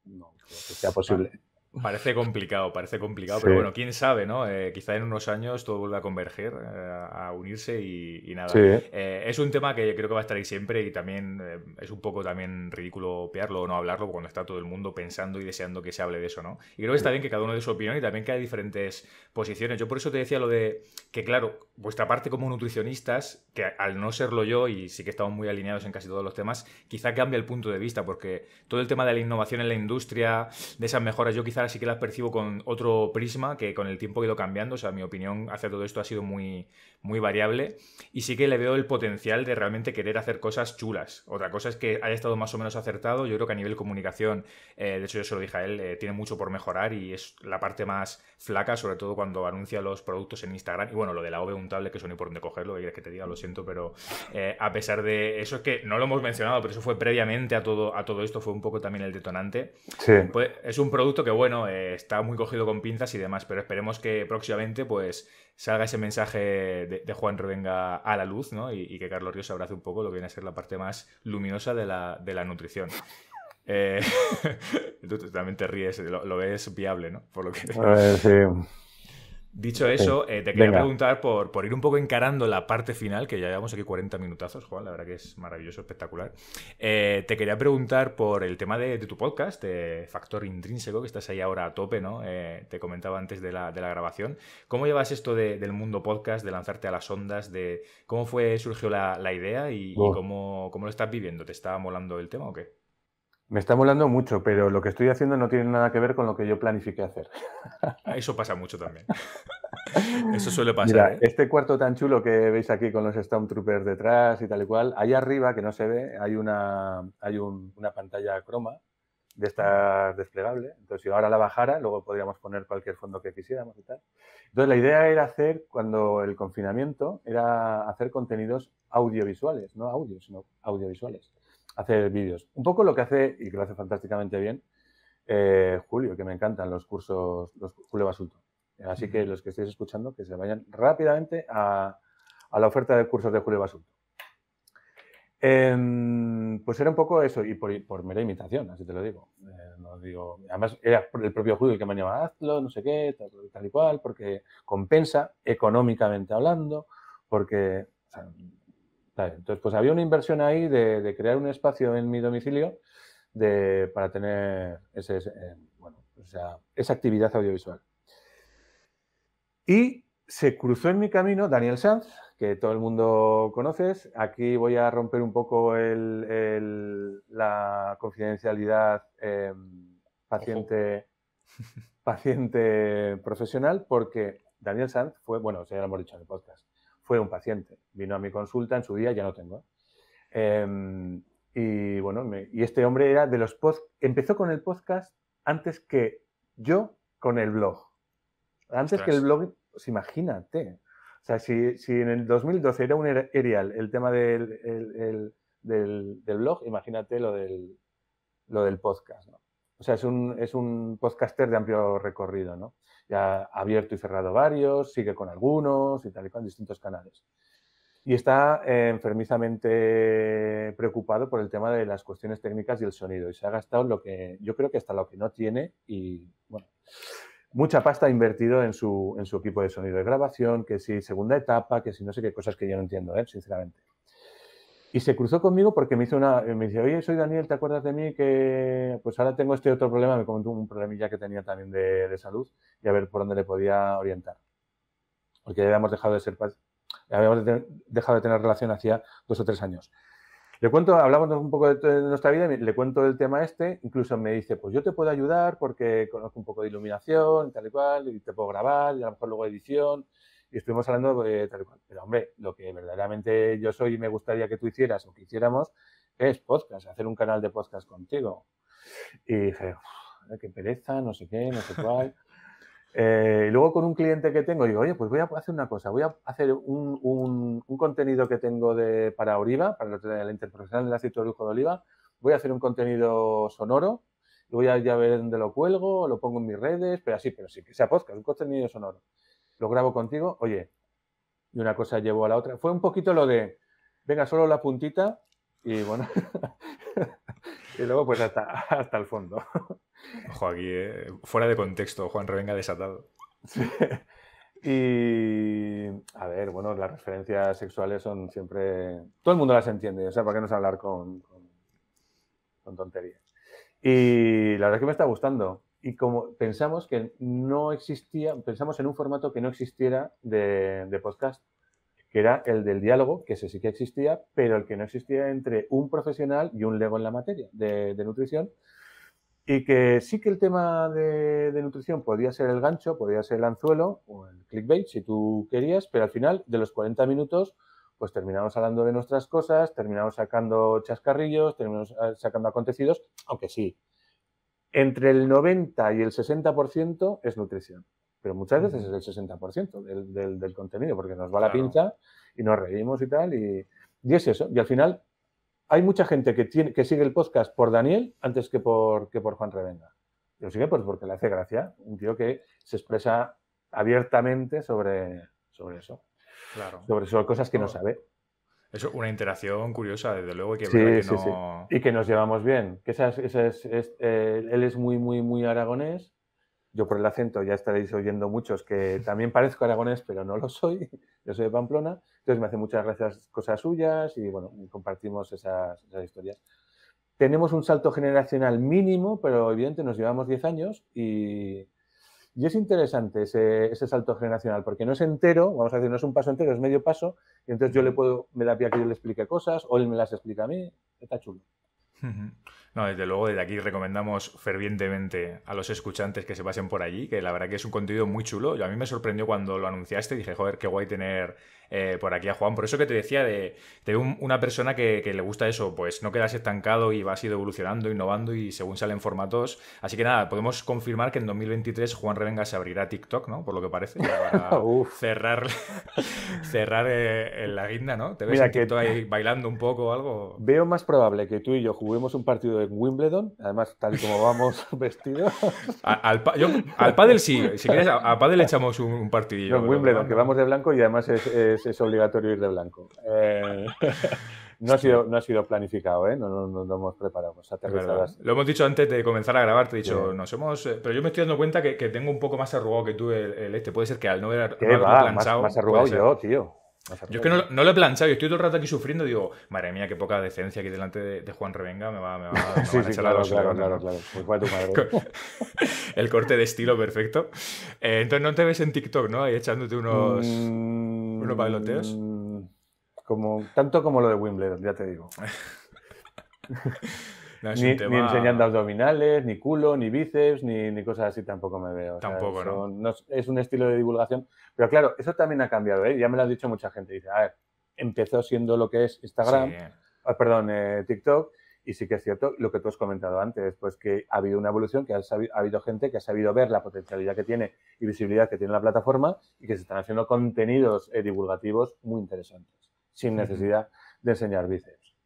no, creo que sea posible. Parece complicado, parece complicado, pero bueno, quién sabe, ¿no? Eh, quizá en unos años todo vuelva a converger, eh, a unirse y, nada. Eh, es un tema que creo que va a estar ahí siempre y también es un poco también ridículo pearlo o no hablarlo cuando está todo el mundo pensando y deseando que se hable de eso, ¿no? Y creo que está bien que cada uno dé su opinión y también que hay diferentes posiciones. Yo por eso te decía lo de que, claro, vuestra parte como nutricionistas, que al no serlo yo y sí que estamos muy alineados en casi todos los temas, quizá cambia el punto de vista, porque todo el tema de la innovación en la industria, de esas mejoras, yo quizá sí que las percibo con otro prisma que con el tiempo ha ido cambiando. O sea, mi opinión hacia todo esto ha sido muy, muy variable. Y sí que le veo el potencial de realmente querer hacer cosas chulas. Otra cosa es que haya estado más o menos acertado. Yo creo que a nivel comunicación, eh, de hecho yo se lo dije a él, eh, tiene mucho por mejorar y es la parte más flaca, sobre todo cuando anuncia los productos en Instagram. Y bueno, lo de la OV tablet que eso ni por dónde cogerlo, que que te diga, lo siento, pero eh, a pesar de eso es que no lo hemos mencionado, pero eso fue previamente a todo, a todo esto, fue un poco también el detonante. Sí. Pues, es un producto que, bueno, eh, está muy cogido con pinzas y demás, pero esperemos que próximamente pues salga ese mensaje de, Juan Revenga a la luz, ¿no? Y, que Carlos Ríos abrace un poco lo que viene a ser la parte más luminosa de la, nutrición. Eh, tú también te ríes, lo, ves viable, ¿no? Por lo que... A Dicho eso, eh, te quería preguntar por, por, ir un poco encarando la parte final, que ya llevamos aquí 40 minutazos, Juan, la verdad que es maravilloso, espectacular. Eh, te quería preguntar por el tema de, tu podcast, de Factor Intrínseco, que estás ahí ahora a tope, ¿no? Eh, te comentaba antes de la, grabación. ¿Cómo llevas esto del mundo podcast, de lanzarte a las ondas, de cómo fue, surgió la, idea y, cómo, cómo, lo estás viviendo? ¿Te está molando el tema o qué? Me está molando mucho, pero lo que estoy haciendo no tiene nada que ver con lo que yo planifiqué hacer. Ah, eso pasa mucho también. Eso suele pasar. ¿eh? Este cuarto tan chulo que veis aquí con los Stormtroopers detrás y tal y cual, allá arriba, que no se ve, hay una, hay una pantalla croma de estar desplegable. Entonces, si ahora la bajara, luego podríamos poner cualquier fondo que quisiéramos y tal. Entonces, la idea era hacer, cuando el confinamiento, era hacer contenidos audiovisuales, no audios, sino audiovisuales hacer vídeos. Un poco lo que hace, y que lo hace fantásticamente bien, eh, Julio, que me encantan los cursos, los, Julio Basulto. Así que los que estéis escuchando, que se vayan rápidamente a, la oferta de cursos de Julio Basulto. Em, pues era un poco eso, y por, mera imitación, así te lo digo. Eh, además, era el propio Julio el que me llamaba, hazlo, no sé qué, tal, y cual, porque compensa económicamente hablando, porque entonces, pues había una inversión ahí de, crear un espacio en mi domicilio para tener eh, esa actividad audiovisual. Y se cruzó en mi camino Daniel Sanz, que todo el mundo conoces. Aquí voy a romper un poco la confidencialidad em, paciente, paciente profesional, porque Daniel Sanz fue, bueno, ya lo hemos dicho en el podcast, fue un paciente. Vino a mi consulta en su día, ya no tengo. ¿eh? Em, y bueno, y este hombre era de los empezó con el podcast antes que yo con el blog. Antes que el blog, pues imagínate. O sea, si, en el 2012 era un er, erial el tema del, del, blog, imagínate lo del, lo del podcast. ¿no? O sea, es un, podcaster de amplio recorrido, ¿no? Ya ha abierto y cerrado varios, sigue con algunos y tal y con distintos canales. Y está eh, enfermizamente preocupado por el tema de las cuestiones técnicas y el sonido. Y se ha gastado lo que, yo creo que hasta lo que no tiene y, bueno, mucha pasta ha invertido en su, su equipo de sonido de grabación, que si segunda etapa, que si no sé qué cosas que yo no entiendo, ¿eh? sinceramente. Y se cruzó conmigo porque me hizo una. Eh, me dice, oye, soy Daniel, ¿te acuerdas de mí? Que pues ahora tengo este otro problema. Me comentó un problemilla que tenía también de, de salud y a ver por dónde le podía orientar. Porque ya habíamos dejado de ser. Habíamos dejado de tener relación hacía dos o tres años. Le cuento, hablamos un poco de, nuestra vida, le cuento el tema este, incluso me dice, pues yo te puedo ayudar porque conozco un poco de iluminación, tal y cual, y te puedo grabar, y a lo mejor luego edición, y estuvimos hablando de eh, tal cual. Pero hombre, lo que verdaderamente yo soy y me gustaría que tú hicieras o que hiciéramos es podcast, hacer un canal de podcast contigo. Y dije, qué pereza, no sé qué, no sé cuál. Eh, y luego con un cliente que tengo, digo, oye, pues voy a hacer una cosa, voy a hacer un, un, contenido que tengo de, para Oliva, para la interprofesional del ácido de Oliva, voy a hacer un contenido sonoro, voy a ya ver dónde lo cuelgo, lo pongo en mis redes, pero así, pero sí, que sea podcast, un contenido sonoro lo grabo contigo, oye, y una cosa llevó a la otra. Fue un poquito lo de, venga, solo la puntita y bueno, y luego pues hasta, hasta el fondo. Ojo aquí, eh, fuera de contexto, Juan Revenga desatado. Y a ver, bueno, las referencias sexuales son siempre. Todo el mundo las entiende, o sea, ¿para qué nos hablar con, con, con tonterías? Y la verdad es que me está gustando y como pensamos que no existía, pensamos en un formato que no existiera de, podcast, que era el del diálogo, que ese sí que existía, pero el que no existía entre un profesional y un lego en la materia de, nutrición. Y que sí que el tema de, de, nutrición podía ser el gancho, podía ser el anzuelo o el clickbait si tú querías, pero al final de los 40 minutos pues terminamos hablando de nuestras cosas, terminamos sacando chascarrillos, terminamos ah, sacando acontecidos, aunque sí, entre el 90 y el 60% es nutrición, pero muchas veces es el 60% del, contenido, porque nos va la pincha y nos reímos y tal, y, y, es eso. Y al final hay mucha gente que, tiene, que sigue el podcast por Daniel antes que por, por Juan Revenga. Lo sigue pues porque le hace gracia, un tío que se expresa abiertamente sobre, sobre eso, claro. sobre, sobre cosas que no sabe. Es una interacción curiosa, desde luego, que, Y que nos llevamos bien. Que es, eh, él es muy, muy, muy aragonés. Yo por el acento ya estaréis oyendo muchos que también parezco aragonés, pero no lo soy. Yo soy de Pamplona. Entonces me hace muchas gracias cosas suyas y bueno, compartimos esas, esas historias. Tenemos un salto generacional mínimo, pero evidente nos llevamos 10 años y, y es interesante ese, salto generacional, porque no es entero, vamos a decir, no es un paso entero, es medio paso, y entonces yo le puedo, me da pie a que yo le explique cosas, o él me las explica a mí, está chulo. No, desde luego, desde aquí recomendamos fervientemente a los escuchantes que se pasen por allí, que la verdad que es un contenido muy chulo. Yo, a mí me sorprendió cuando lo anunciaste, dije, joder, qué guay tener eh, por aquí a Juan. Por eso que te decía de, de una persona que, le gusta eso, pues no quedas estancado y vas ido evolucionando, innovando y según salen formatos. Así que nada, podemos confirmar que en 2023 Juan Revenga se abrirá TikTok, ¿no? Por lo que parece, cerrar, cerrar en eh, la guinda, ¿no? ¿Te ves Mira ahí bailando un poco o algo? Veo más probable que tú y yo juguemos un partido en Wimbledon, además tal y como vamos vestidos. al, pa pádel sí, si quieres, al pádel echamos un, partidillo. No, Wimbledon, que vamos de blanco y además es es, obligatorio ir de blanco. Eh, no, ha sido, no ha sido planificado, ¿eh? no, no, lo hemos preparado. lo hemos dicho antes de comenzar a grabar, te he dicho, nos hemos. Eh", pero yo me estoy dando cuenta que, tengo un poco más arrugado que tú el, este. Puede ser que al no haber, lanzado. más arrugado yo, tío. Yo es que no, lo he planchado, yo estoy todo el rato aquí sufriendo digo, madre mía, qué poca decencia aquí delante de, Juan Revenga, me va, me va, a echar la claro, pues el corte de estilo perfecto. Eh, entonces no te ves en TikTok, ¿no? Ahí echándote unos, mm, unos bailoteos. Como, tanto como lo de Wimbledon, ya te digo. ni, enseñando abdominales, ni culo, ni bíceps, ni, cosas así tampoco me veo. Tampoco, ¿no? Es un estilo de divulgación. Pero claro, eso también ha cambiado, ¿eh? Ya me lo ha dicho mucha gente. Dice, a ver, empezó siendo lo que es Instagram, ah, perdón, eh, TikTok, y sí que es cierto lo que tú has comentado antes, pues que ha habido una evolución, que ha, habido gente que ha sabido ver la potencialidad que tiene y visibilidad que tiene la plataforma y que se están haciendo contenidos eh, divulgativos muy interesantes, sin necesidad de enseñar bíceps.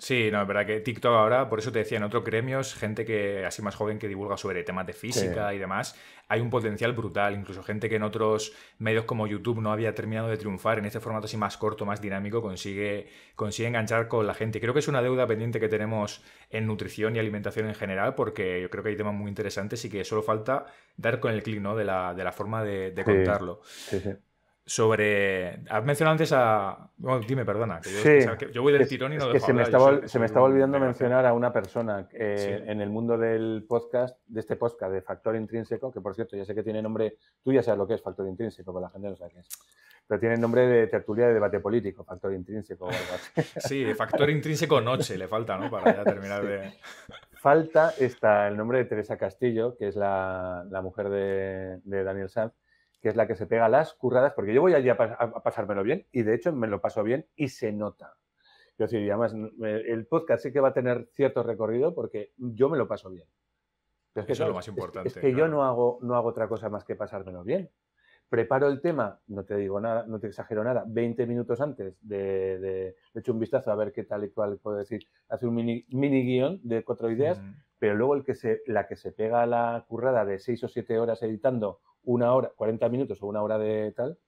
Sí, no, es verdad que TikTok ahora, por eso te decía en otros gremios, gente que así más joven que divulga sobre temas de física y demás, hay un potencial brutal. Incluso gente que en otros medios como YouTube no había terminado de triunfar en este formato así más corto, más dinámico, consigue, consigue enganchar con la gente. Creo que es una deuda pendiente que tenemos en nutrición y alimentación en general, porque yo creo que hay temas muy interesantes y que solo falta dar con el clic ¿no? de, la, de la forma de, contarlo. Sí, sí sobre. Has mencionado antes a. Bueno, dime, perdona. Que yo, yo, voy del tirón y no se me estaba, se me estaba olvidando mencionar a una persona eh, en el mundo del podcast, de este podcast de Factor Intrínseco, que por cierto, ya sé que tiene nombre. Tú ya sabes lo que es Factor Intrínseco, pero la gente no sabe qué es. Pero tiene nombre de tertulia de debate político, Factor Intrínseco sí, Factor Intrínseco Noche le falta, ¿no? Para ya terminar de. Falta está el nombre de Teresa Castillo, que es la, la mujer de, de Daniel Sanz que es la que se pega las curradas, porque yo voy allí a, pasármelo bien y de hecho me lo paso bien y se nota. yo decir, además mm, eh, el podcast sí que va a tener cierto recorrido porque yo me lo paso bien. Eso es lo más importante. Es, que yo no hago, no hago otra cosa más que pasármelo bien. Preparo el tema, no te digo nada, no te exagero nada, 20 minutos antes de, de un vistazo a ver qué tal y cuál puedo decir. Hace un mini, guión de cuatro ideas, pero luego el que se, la que se pega a la currada de seis o siete horas editando una hora, 40 minutos o una hora de tal,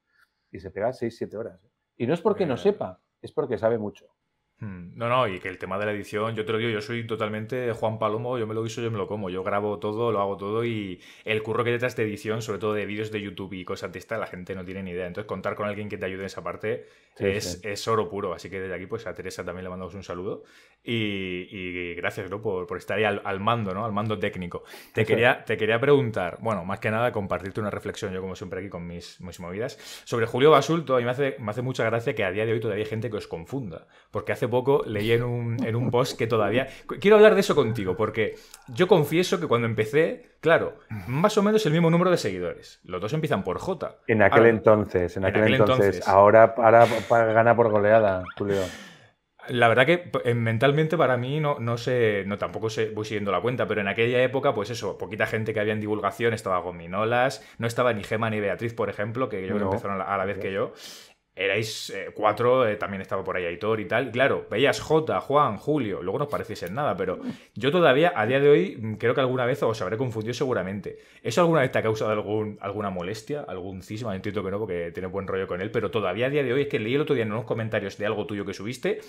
y se pega 6, 7 horas. ¿eh? Y no es porque no sepa, es porque sabe mucho. Mm, no, no, y que el tema de la edición, yo te lo digo, yo soy totalmente Juan Palomo, yo me lo guiso, yo me lo como, yo grabo todo, lo hago todo y el curro que detrás de edición, sobre todo de vídeos de YouTube y cosas de esta, la gente no tiene ni idea. Entonces, contar con alguien que te ayude en esa parte es, oro puro. Así que desde aquí, pues a Teresa también le mandamos un saludo y, gracias, ¿no? Por, estar ahí al, mando, ¿no? Al mando técnico. Te, quería, te quería preguntar, bueno, más que nada, compartirte una reflexión, yo como siempre aquí con mis, movidas, sobre Julio Basulto. A mí me hace, me hace mucha gracia que a día de hoy todavía hay gente que os confunda, porque hace poco leí en un, en un post que todavía... Quiero hablar de eso contigo, porque yo confieso que cuando empecé, claro, más o menos el mismo número de seguidores. Los dos empiezan por J. En aquel entonces, en aquel, entonces. Ahora, para gana por goleada, Julio. La verdad que eh, mentalmente para mí no, sé, no tampoco sé, voy siguiendo la cuenta, pero en aquella época, pues eso, poquita gente que había en divulgación, estaba Gominolas, no estaba ni Gema ni Beatriz, por ejemplo, que yo creo que empezaron a la vez que yo erais eh, cuatro, eh, también estaba por ahí Aitor y tal. Claro, veías J, Juan, Julio, luego no os en nada, pero yo todavía, a día de hoy, mm, creo que alguna vez os habré confundido seguramente. ¿Eso alguna vez te ha causado algún, alguna molestia, algún cisma? Entiendo que no, porque tiene buen rollo con él, pero todavía a día de hoy es que leí el otro día en unos comentarios de algo tuyo que subiste.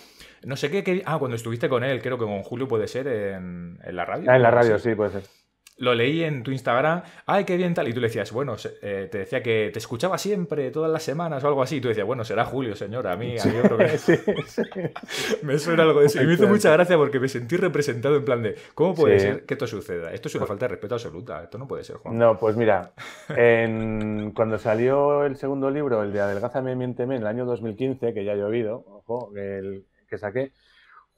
No sé qué, ah, cuando estuviste con él, creo que con Julio puede ser en, en la radio. Ah, en la radio, sí, puede ser lo leí en tu Instagram, ay, qué bien tal, y tú le decías, bueno, eh, te decía que te escuchaba siempre, todas las semanas o algo así, y tú decías, bueno, será Julio, señora, a mí, a mí otro que... sí, me suena algo de eso. Y me hizo mucha gracia porque me sentí representado en plan de, ¿cómo puede ser que esto suceda? Esto es una pues falta de respeto absoluta, esto no puede ser, Juan. No, pues mira, cuando salió el segundo libro, el de Adelgázame, miénteme, en el año 2015, que ya ha llovido, ojo, el que saqué,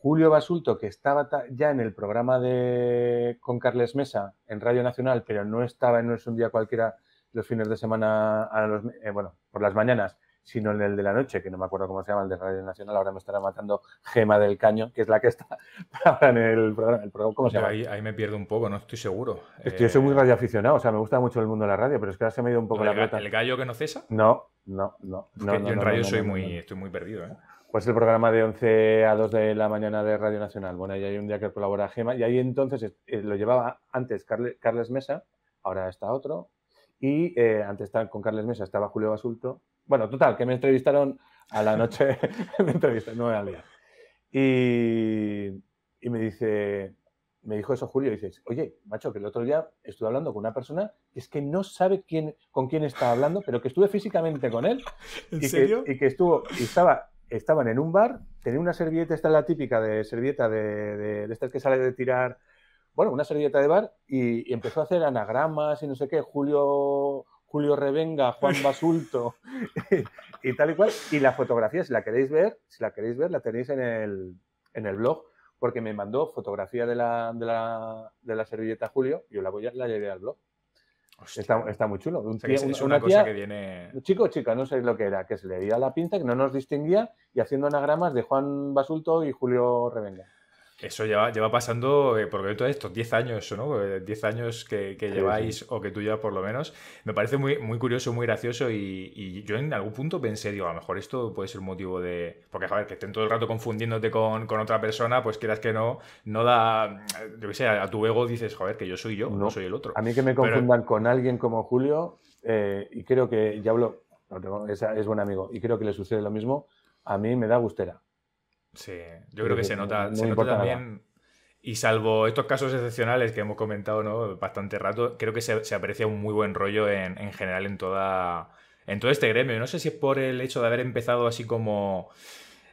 Julio Basulto, que estaba ya en el programa de, con Carles Mesa en Radio Nacional, pero no estaba en No es un día cualquiera los fines de semana, eh, bueno, por las mañanas, sino en el de la noche, que no me acuerdo cómo se llama, el de Radio Nacional, ahora me estará matando Gema del Caño, que es la que está en el programa. Ahí, me pierdo un poco, no estoy seguro. Estoy yo soy muy eh, radioaficionado, o sea, me gusta mucho el mundo de la radio, pero es que ahora se me ha ido un poco la plata ¿El gallo que no cesa? No, no, no. no, no yo en radio soy muy, estoy muy perdido, ¿eh? Pues el programa de 11 a 2 de la mañana de Radio Nacional. Bueno, ahí hay un día que colabora Gema y ahí entonces eh, lo llevaba antes Carles Mesa, ahora está otro, y eh, antes con Carles Mesa estaba Julio Basulto. Bueno, total, que me entrevistaron a la noche, me entrevistaron, no Y, me dice, me dijo eso Julio, y dices, oye, macho, que el otro día estuve hablando con una persona que es que no sabe con quién está hablando, pero que estuve físicamente con él. ¿En y, serio? Que, y que estuvo, y estaba estaban en un bar, tenía una servilleta, esta es la típica de servilleta de, de, que sale de tirar, bueno, una servilleta de bar, y, empezó a hacer anagramas y no sé qué, Julio, Julio Revenga, Juan Basulto, y, tal y cual. Y la fotografía, si la queréis ver, si la queréis ver, la tenéis en el, en el blog, porque me mandó fotografía de la, de la, de la servilleta Julio, yo la voy a la al blog. Está, muy chulo. es una, cosa que viene. Chico chica, no sé lo que era, que se le a la pinza, que no nos distinguía y haciendo anagramas de Juan Basulto y Julio Revenga. Eso lleva, lleva pasando, eh, por lo menos estos 10 años, ¿no? 10 eh, años que, lleváis, o que tú llevas por lo menos. Me parece muy, muy curioso, muy gracioso. Y, yo en algún punto pensé, digo, a lo mejor esto puede ser motivo de. Porque, a ver, que estén todo el rato confundiéndote con, con otra persona, pues quieras que no, no da. Mm, yo qué sé, a tu ego dices, joder, que yo soy yo, no, soy el otro. A mí que me confundan con alguien como Julio, eh, y creo que, ya hablo, es, es buen amigo, y creo que le sucede lo mismo, a mí me da gustera. Sí, yo creo que, se nota, también. Y salvo estos casos excepcionales que hemos comentado ¿no? bastante rato, creo que se, aprecia un muy buen rollo en, en general en toda en todo este gremio. No sé si es por el hecho de haber empezado así como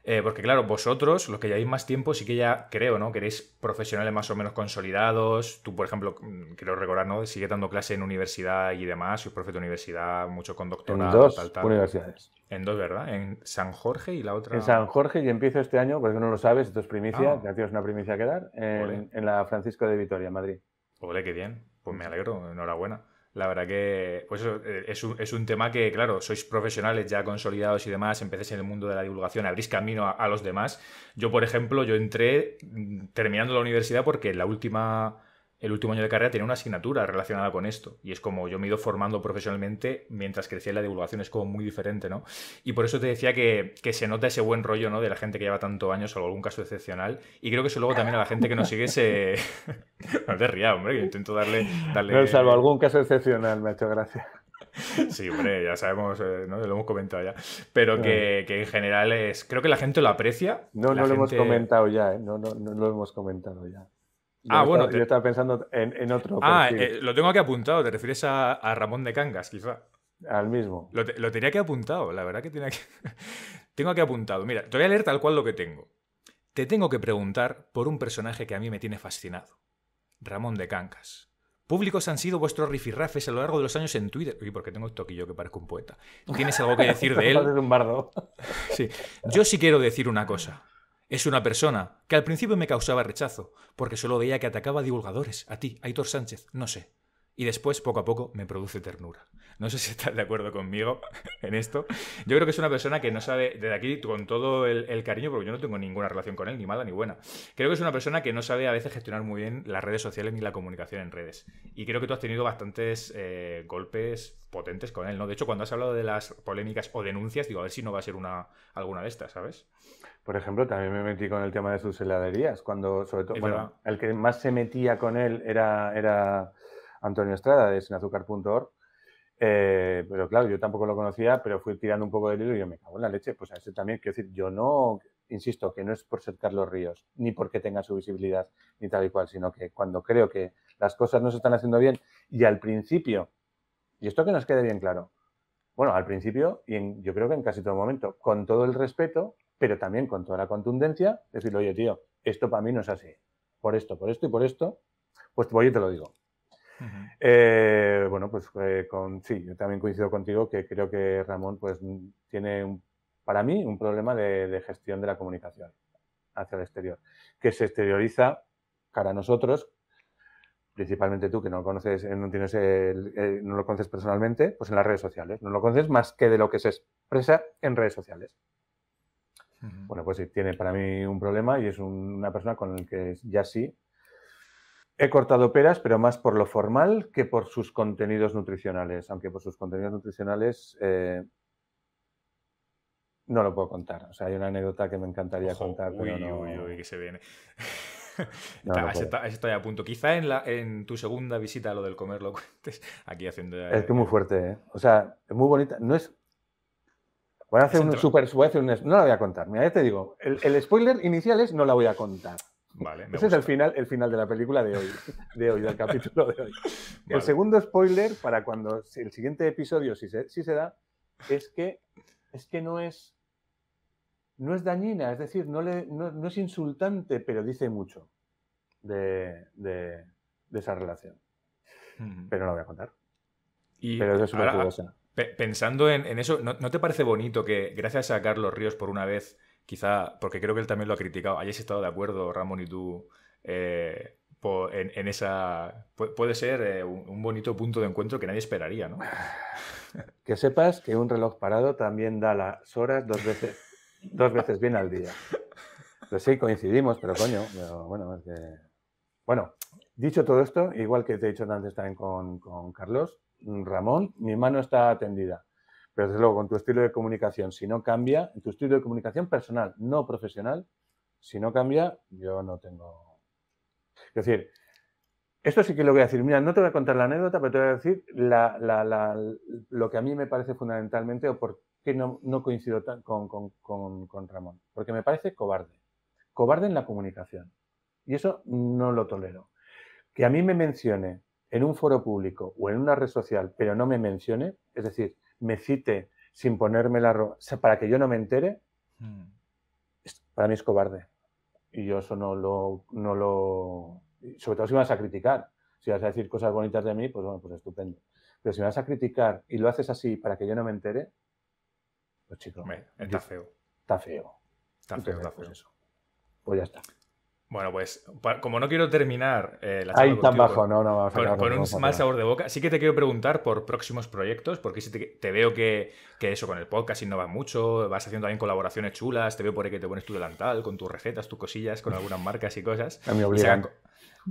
eh, porque claro, vosotros, los que lleváis más tiempo, sí que ya creo, ¿no? queréis profesionales más o menos consolidados. Tú, por ejemplo, quiero mm, recordar, ¿no? Sigue dando clase en universidad y demás. sois profe de universidad, mucho con doctorado. En dos universidades. En dos, ¿verdad? En San Jorge y la otra... En San Jorge y empiezo este año, porque no lo sabes, esto es primicia, ya ah. una primicia que dar, en, la Francisco de Vitoria, Madrid. Ole, qué bien. Pues me alegro, enhorabuena. La verdad que pues eh, es, un, tema que, claro, sois profesionales ya consolidados y demás, empecéis en el mundo de la divulgación, abrís camino a, a los demás. Yo, por ejemplo, yo entré mm, terminando la universidad porque la última el último año de carrera tenía una asignatura relacionada con esto. Y es como yo me he ido formando profesionalmente mientras crecía la divulgación, es como muy diferente, ¿no? Y por eso te decía que, que se nota ese buen rollo, ¿no? De la gente que lleva tanto años, o algún caso excepcional. Y creo que eso luego también a la gente que nos sigue se. no te rías, hombre, que intento darle. darle... No, salvo algún caso excepcional, me ha hecho gracia. Sí, hombre, ya sabemos, eh, ¿no? lo hemos comentado ya. Pero que, que, en general es. Creo que la gente lo aprecia. No, no lo hemos comentado ya, ¿eh? no, no, no lo hemos comentado ya ah, bueno. Yo estaba pensando en, otro. Ah, eh, lo tengo aquí apuntado. Te refieres a, Ramón de Cangas, quizá. Al mismo. Lo, tenía aquí apuntado, la verdad que tenía que... tengo aquí apuntado. Mira, te voy a leer tal cual lo que tengo. Te tengo que preguntar por un personaje que a mí me tiene fascinado. Ramón de Cangas. Públicos han sido vuestros rifirrafes a lo largo de los años en Twitter. Uy, porque tengo el toquillo que parezco un poeta. ¿Tienes algo que decir de él? Sí. Yo sí quiero decir una cosa. Es una persona que al principio me causaba rechazo, porque solo veía que atacaba a divulgadores, a ti, Aitor Sánchez, no sé y después poco a poco me produce ternura. No sé si estás de acuerdo conmigo en esto. Yo creo que es una persona que no sabe, desde aquí con todo el, cariño, porque yo no tengo ninguna relación con él, ni mala ni buena. Creo que es una persona que no sabe a veces gestionar muy bien las redes sociales ni la comunicación en redes. Y creo que tú has tenido bastantes eh, golpes potentes con él, ¿no? De hecho, cuando has hablado de las polémicas o denuncias, digo, a ver si no va a ser una, alguna de estas, ¿sabes? Por ejemplo, también me metí con el tema de sus heladerías, cuando sobre todo, bueno, el que más se metía con él era... era Antonio Estrada de sinazúcar.org. Eh, pero claro, yo tampoco lo conocía, pero fui tirando un poco del hilo y yo me cago en la leche. Pues a ese también, quiero decir, yo no, insisto, que no es por ser los Ríos, ni porque tenga su visibilidad, ni tal y cual, sino que cuando creo que las cosas no se están haciendo bien y al principio, y esto que nos quede bien claro, bueno, al principio y yo creo que en casi todo momento, con todo el respeto, pero también con toda la contundencia, decirle, oye, tío, esto para mí no es así, por esto, por esto y por esto, pues voy pues te lo digo. Eh, bueno, pues eh, con, sí, yo también coincido contigo que creo que Ramón pues, tiene, para mí, un problema de, gestión de la comunicación hacia el exterior, que se exterioriza cara a nosotros, principalmente tú que no, conoces, eh, no, tienes no lo conoces personalmente, pues en las redes sociales. No lo conoces más que de lo que se expresa en redes sociales. Bueno, pues sí, tiene para mí un problema y es una persona con la que ya sí He cortado peras, pero más por lo formal que por sus contenidos nutricionales, aunque por sus contenidos nutricionales eh, no lo puedo contar. O sea, hay una anécdota que me encantaría contar, uy, Uy, uy, que se viene. está, ya a punto. Quizá en, la, en tu segunda visita a lo del comer lo cuentes aquí haciendo... es que muy fuerte, ¿eh? O sea, es muy bonita. No es... Voy a hacer un super... No la voy a contar. Mira, ya te digo. el spoiler inicial es no la voy a contar. Ese es el final, el final de la película de hoy, de hoy del capítulo de hoy. El segundo spoiler para cuando el siguiente episodio, si se, si se da, es que, es que no es no es dañina, es decir, no, no, es insultante, pero dice mucho de, esa relación. Pero no lo voy a contar. pero es una curiosa. Pensando en, eso, ¿no, te parece bonito que gracias a Carlos Ríos por una vez quizá, porque creo que él también lo ha criticado, hayáis estado de acuerdo, Ramón y tú, eh, en, esa... puede ser eh, un, bonito punto de encuentro que nadie esperaría, ¿no? Que sepas que un reloj parado también da las horas dos veces, dos veces bien al día. Pues sí, coincidimos, pero coño, bueno, dicho todo esto, igual que te he dicho antes también con, con Carlos, Ramón, mi mano está atendida. Pero desde luego, con tu estilo de comunicación, si no cambia, tu estilo de comunicación personal, no profesional, si no cambia, yo no tengo. Es decir, esto sí que lo voy a decir. Mira, no te voy a contar la anécdota, pero te voy a decir lo que a mí me parece fundamentalmente o por qué no, coincido con, con, Ramón. Porque me parece cobarde. Cobarde en la comunicación. Y eso no lo tolero. Que a mí me mencione en un foro público o en una red social, pero no me mencione, es decir, me cite sin ponerme la ropa, para que yo no me entere, hmm. para mí es cobarde. Y yo eso no lo, no lo... Sobre todo si me vas a criticar. Si vas a decir cosas bonitas de mí, pues bueno, pues estupendo. Pero si me vas a criticar y lo haces así para que yo no me entere, pues chico. está feo. Está feo. Está feo, pues eso. Pues ya está. Bueno, pues como no quiero terminar eh, Ahí tan bajo, no, no, con, un mal sabor de boca, sí que te quiero preguntar por próximos proyectos, porque te, veo que, eso con el podcast innova mucho, vas haciendo también colaboraciones chulas, te veo por ahí que te pones tu delantal con tus recetas, tus cosillas, con algunas marcas y cosas. Te obligan.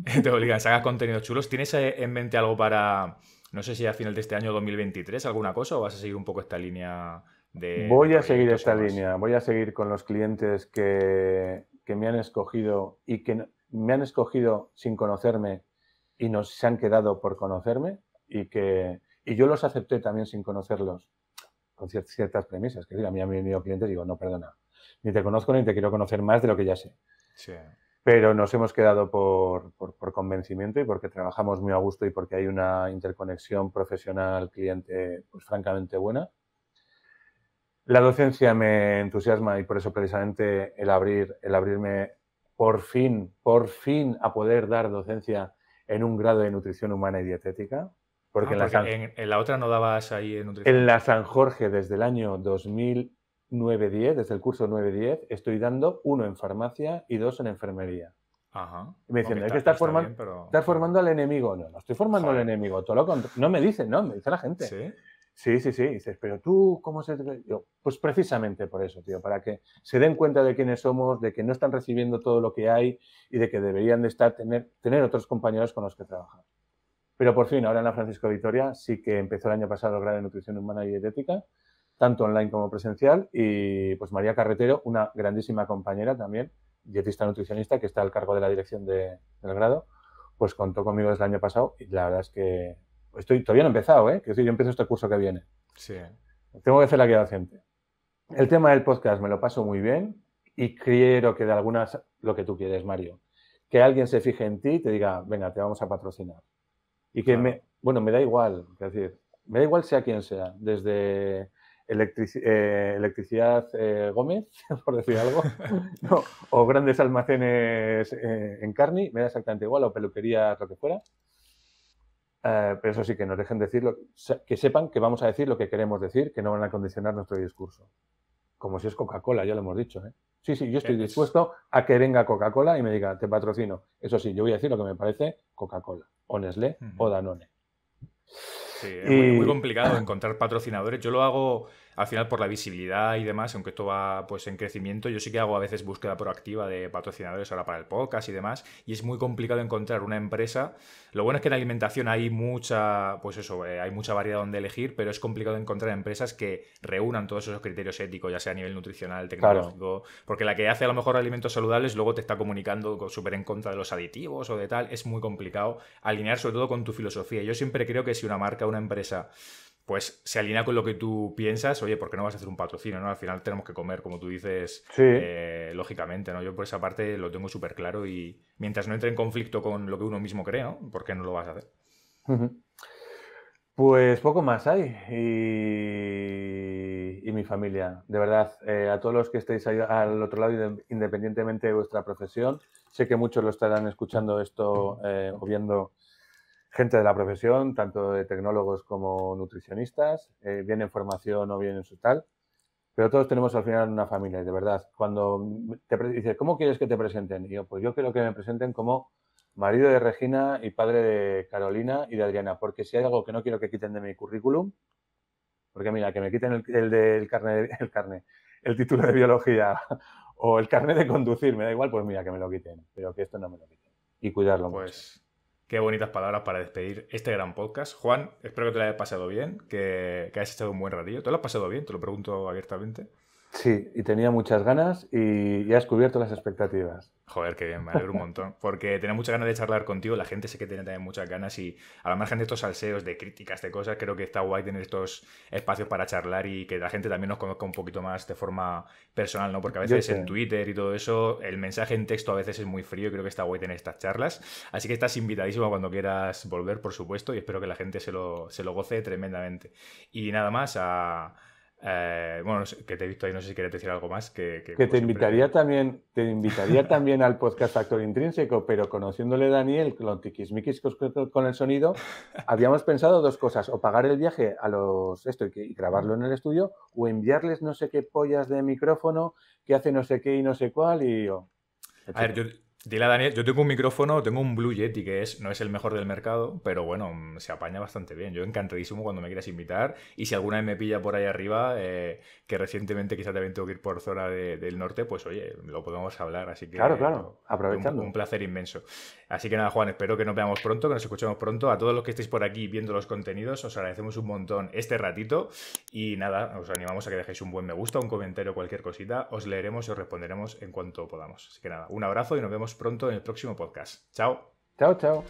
a te obligan, hagas contenidos chulos. ¿Tienes eh, en mente algo para, no sé si a final de este año 2023, alguna cosa, o vas a seguir un poco esta línea de... Voy a seguir esta línea, voy a seguir con los clientes que que me han escogido y que me han escogido sin conocerme y nos se han quedado por conocerme y que y yo los acepté también sin conocerlos con ciertas premisas. Que a mí a mi clientes y digo, no, perdona, ni te conozco ni te quiero conocer más de lo que ya sé. Sí. Pero nos hemos quedado por, por, por, convencimiento y porque trabajamos muy a gusto y porque hay una interconexión profesional cliente pues francamente buena la docencia me entusiasma y por eso precisamente el abrir, el abrirme por fin, por fin a poder dar docencia en un grado de nutrición humana y dietética. Porque, ah, en, la en, la otra no dabas ahí en nutrición. En la San Jorge desde el año 2009-10, desde el curso 9-10, estoy dando uno en farmacia y dos en enfermería. Ajá. me dicen, que estás, formando, formando al enemigo. No, no estoy formando al enemigo, todo No me dicen, no, me dice la gente. ¿Sí? Sí, sí, sí. Dices, pero tú, ¿cómo se.? pues precisamente por eso, tío, para que se den cuenta de quiénes somos, de que no están recibiendo todo lo que hay y de que deberían de estar, tener, tener otros compañeros con los que trabajar. Pero por fin, ahora en la Francisco Vitoria sí que empezó el año pasado el grado de nutrición humana y dietética, tanto online como presencial, y pues María Carretero, una grandísima compañera también, dietista nutricionista que está al cargo de la dirección de, del grado, pues contó conmigo desde el año pasado y la verdad es que Estoy, todavía no he empezado, ¿eh? Que yo empiezo este curso que viene. Sí. Tengo que hacer la guía docente. El tema del podcast me lo paso muy bien y quiero que de algunas, lo que tú quieres, Mario, que alguien se fije en ti y te diga, venga, te vamos a patrocinar. Y que me, bueno, me da igual, es decir, me da igual sea quien sea, desde eh, Electricidad eh, Gómez, por decir algo, o grandes almacenes eh, en carne, me da exactamente igual, o peluquería, lo que fuera. Eh, pero eso sí, que nos dejen decirlo, que sepan que vamos a decir lo que queremos decir, que no van a condicionar nuestro discurso. Como si es Coca-Cola, ya lo hemos dicho. ¿eh? Sí, sí, yo estoy dispuesto a que venga Coca-Cola y me diga, te patrocino. Eso sí, yo voy a decir lo que me parece Coca-Cola, o Nestlé, o Danone. Sí, es muy complicado encontrar patrocinadores. Yo lo hago al final por la visibilidad y demás, aunque esto va pues en crecimiento, yo sí que hago a veces búsqueda proactiva de patrocinadores ahora para el podcast y demás, y es muy complicado encontrar una empresa. Lo bueno es que en alimentación hay mucha, pues eso, eh, hay mucha variedad donde elegir, pero es complicado encontrar empresas que reúnan todos esos criterios éticos, ya sea a nivel nutricional, tecnológico, porque la que hace a lo mejor alimentos saludables luego te está comunicando súper en contra de los aditivos o de tal, es muy complicado alinear sobre todo con tu filosofía. Yo siempre creo que si una marca, una empresa pues se alinea con lo que tú piensas, oye, ¿por qué no vas a hacer un patrocinio? ¿no? Al final tenemos que comer, como tú dices, eh, lógicamente, ¿no? Yo por esa parte lo tengo súper claro y mientras no entre en conflicto con lo que uno mismo cree, ¿Por qué no lo vas a hacer? Pues poco más hay. Y, mi familia, de verdad, eh, a todos los que estéis ahí al otro lado, independientemente de vuestra profesión, sé que muchos lo estarán escuchando esto eh, o viendo gente de la profesión, tanto de tecnólogos como nutricionistas, bien eh, en formación o bien en su tal, pero todos tenemos al final una familia, de verdad. Cuando te dices, ¿cómo quieres que te presenten? yo, pues yo quiero que me presenten como marido de Regina y padre de Carolina y de Adriana, porque si hay algo que no quiero que quiten de mi currículum, porque mira, que me quiten el, del el carne, el título de biología o el carnet de conducir, me da igual, pues mira, que me lo quiten, pero que esto no me lo quiten. Y cuidarlo pues... mucho. Qué bonitas palabras para despedir este gran podcast. Juan, espero que te lo hayas pasado bien, que, hayas estado un buen ratillo. ¿Te lo has pasado bien? Te lo pregunto abiertamente. Sí, y tenía muchas ganas y, y has cubierto las expectativas. Joder, qué bien, me alegro un montón. Porque tenía muchas ganas de charlar contigo, la gente sé que tiene también muchas ganas y a la margen de estos salseos, de críticas, de cosas, creo que está guay tener estos espacios para charlar y que la gente también nos conozca un poquito más de forma personal, ¿no? Porque a veces en Twitter y todo eso, el mensaje en texto a veces es muy frío y creo que está guay tener estas charlas. Así que estás invitadísimo cuando quieras volver, por supuesto, y espero que la gente se lo, se lo goce tremendamente. Y nada más, a eh, bueno, que te he visto ahí, no sé si quieres decir algo más. Que, te, invitaría también, te invitaría también al podcast actor Intrínseco, pero conociéndole Daniel, con el sonido, habíamos pensado dos cosas, o pagar el viaje a los esto y, grabarlo en el estudio, o enviarles no sé qué pollas de micrófono que hace no sé qué y no sé cuál y... a ver, yo, Dile a Daniel, yo tengo un micrófono, tengo un Blue Yeti que es, no es el mejor del mercado, pero bueno, se apaña bastante bien. Yo encantadísimo cuando me quieras invitar. Y si alguna vez me pilla por ahí arriba, eh, que recientemente quizás también tengo que ir por zona del norte, pues oye, lo podemos hablar. Así que. Claro, claro, aprovechando. un placer inmenso. Así que nada, Juan, espero que nos veamos pronto, que nos escuchemos pronto. A todos los que estéis por aquí viendo los contenidos, os agradecemos un montón este ratito. Y nada, os animamos a que dejéis un buen me gusta, un comentario, cualquier cosita. Os leeremos y os responderemos en cuanto podamos. Así que nada, un abrazo y nos vemos pronto en el próximo podcast. Chao. Chao, chao.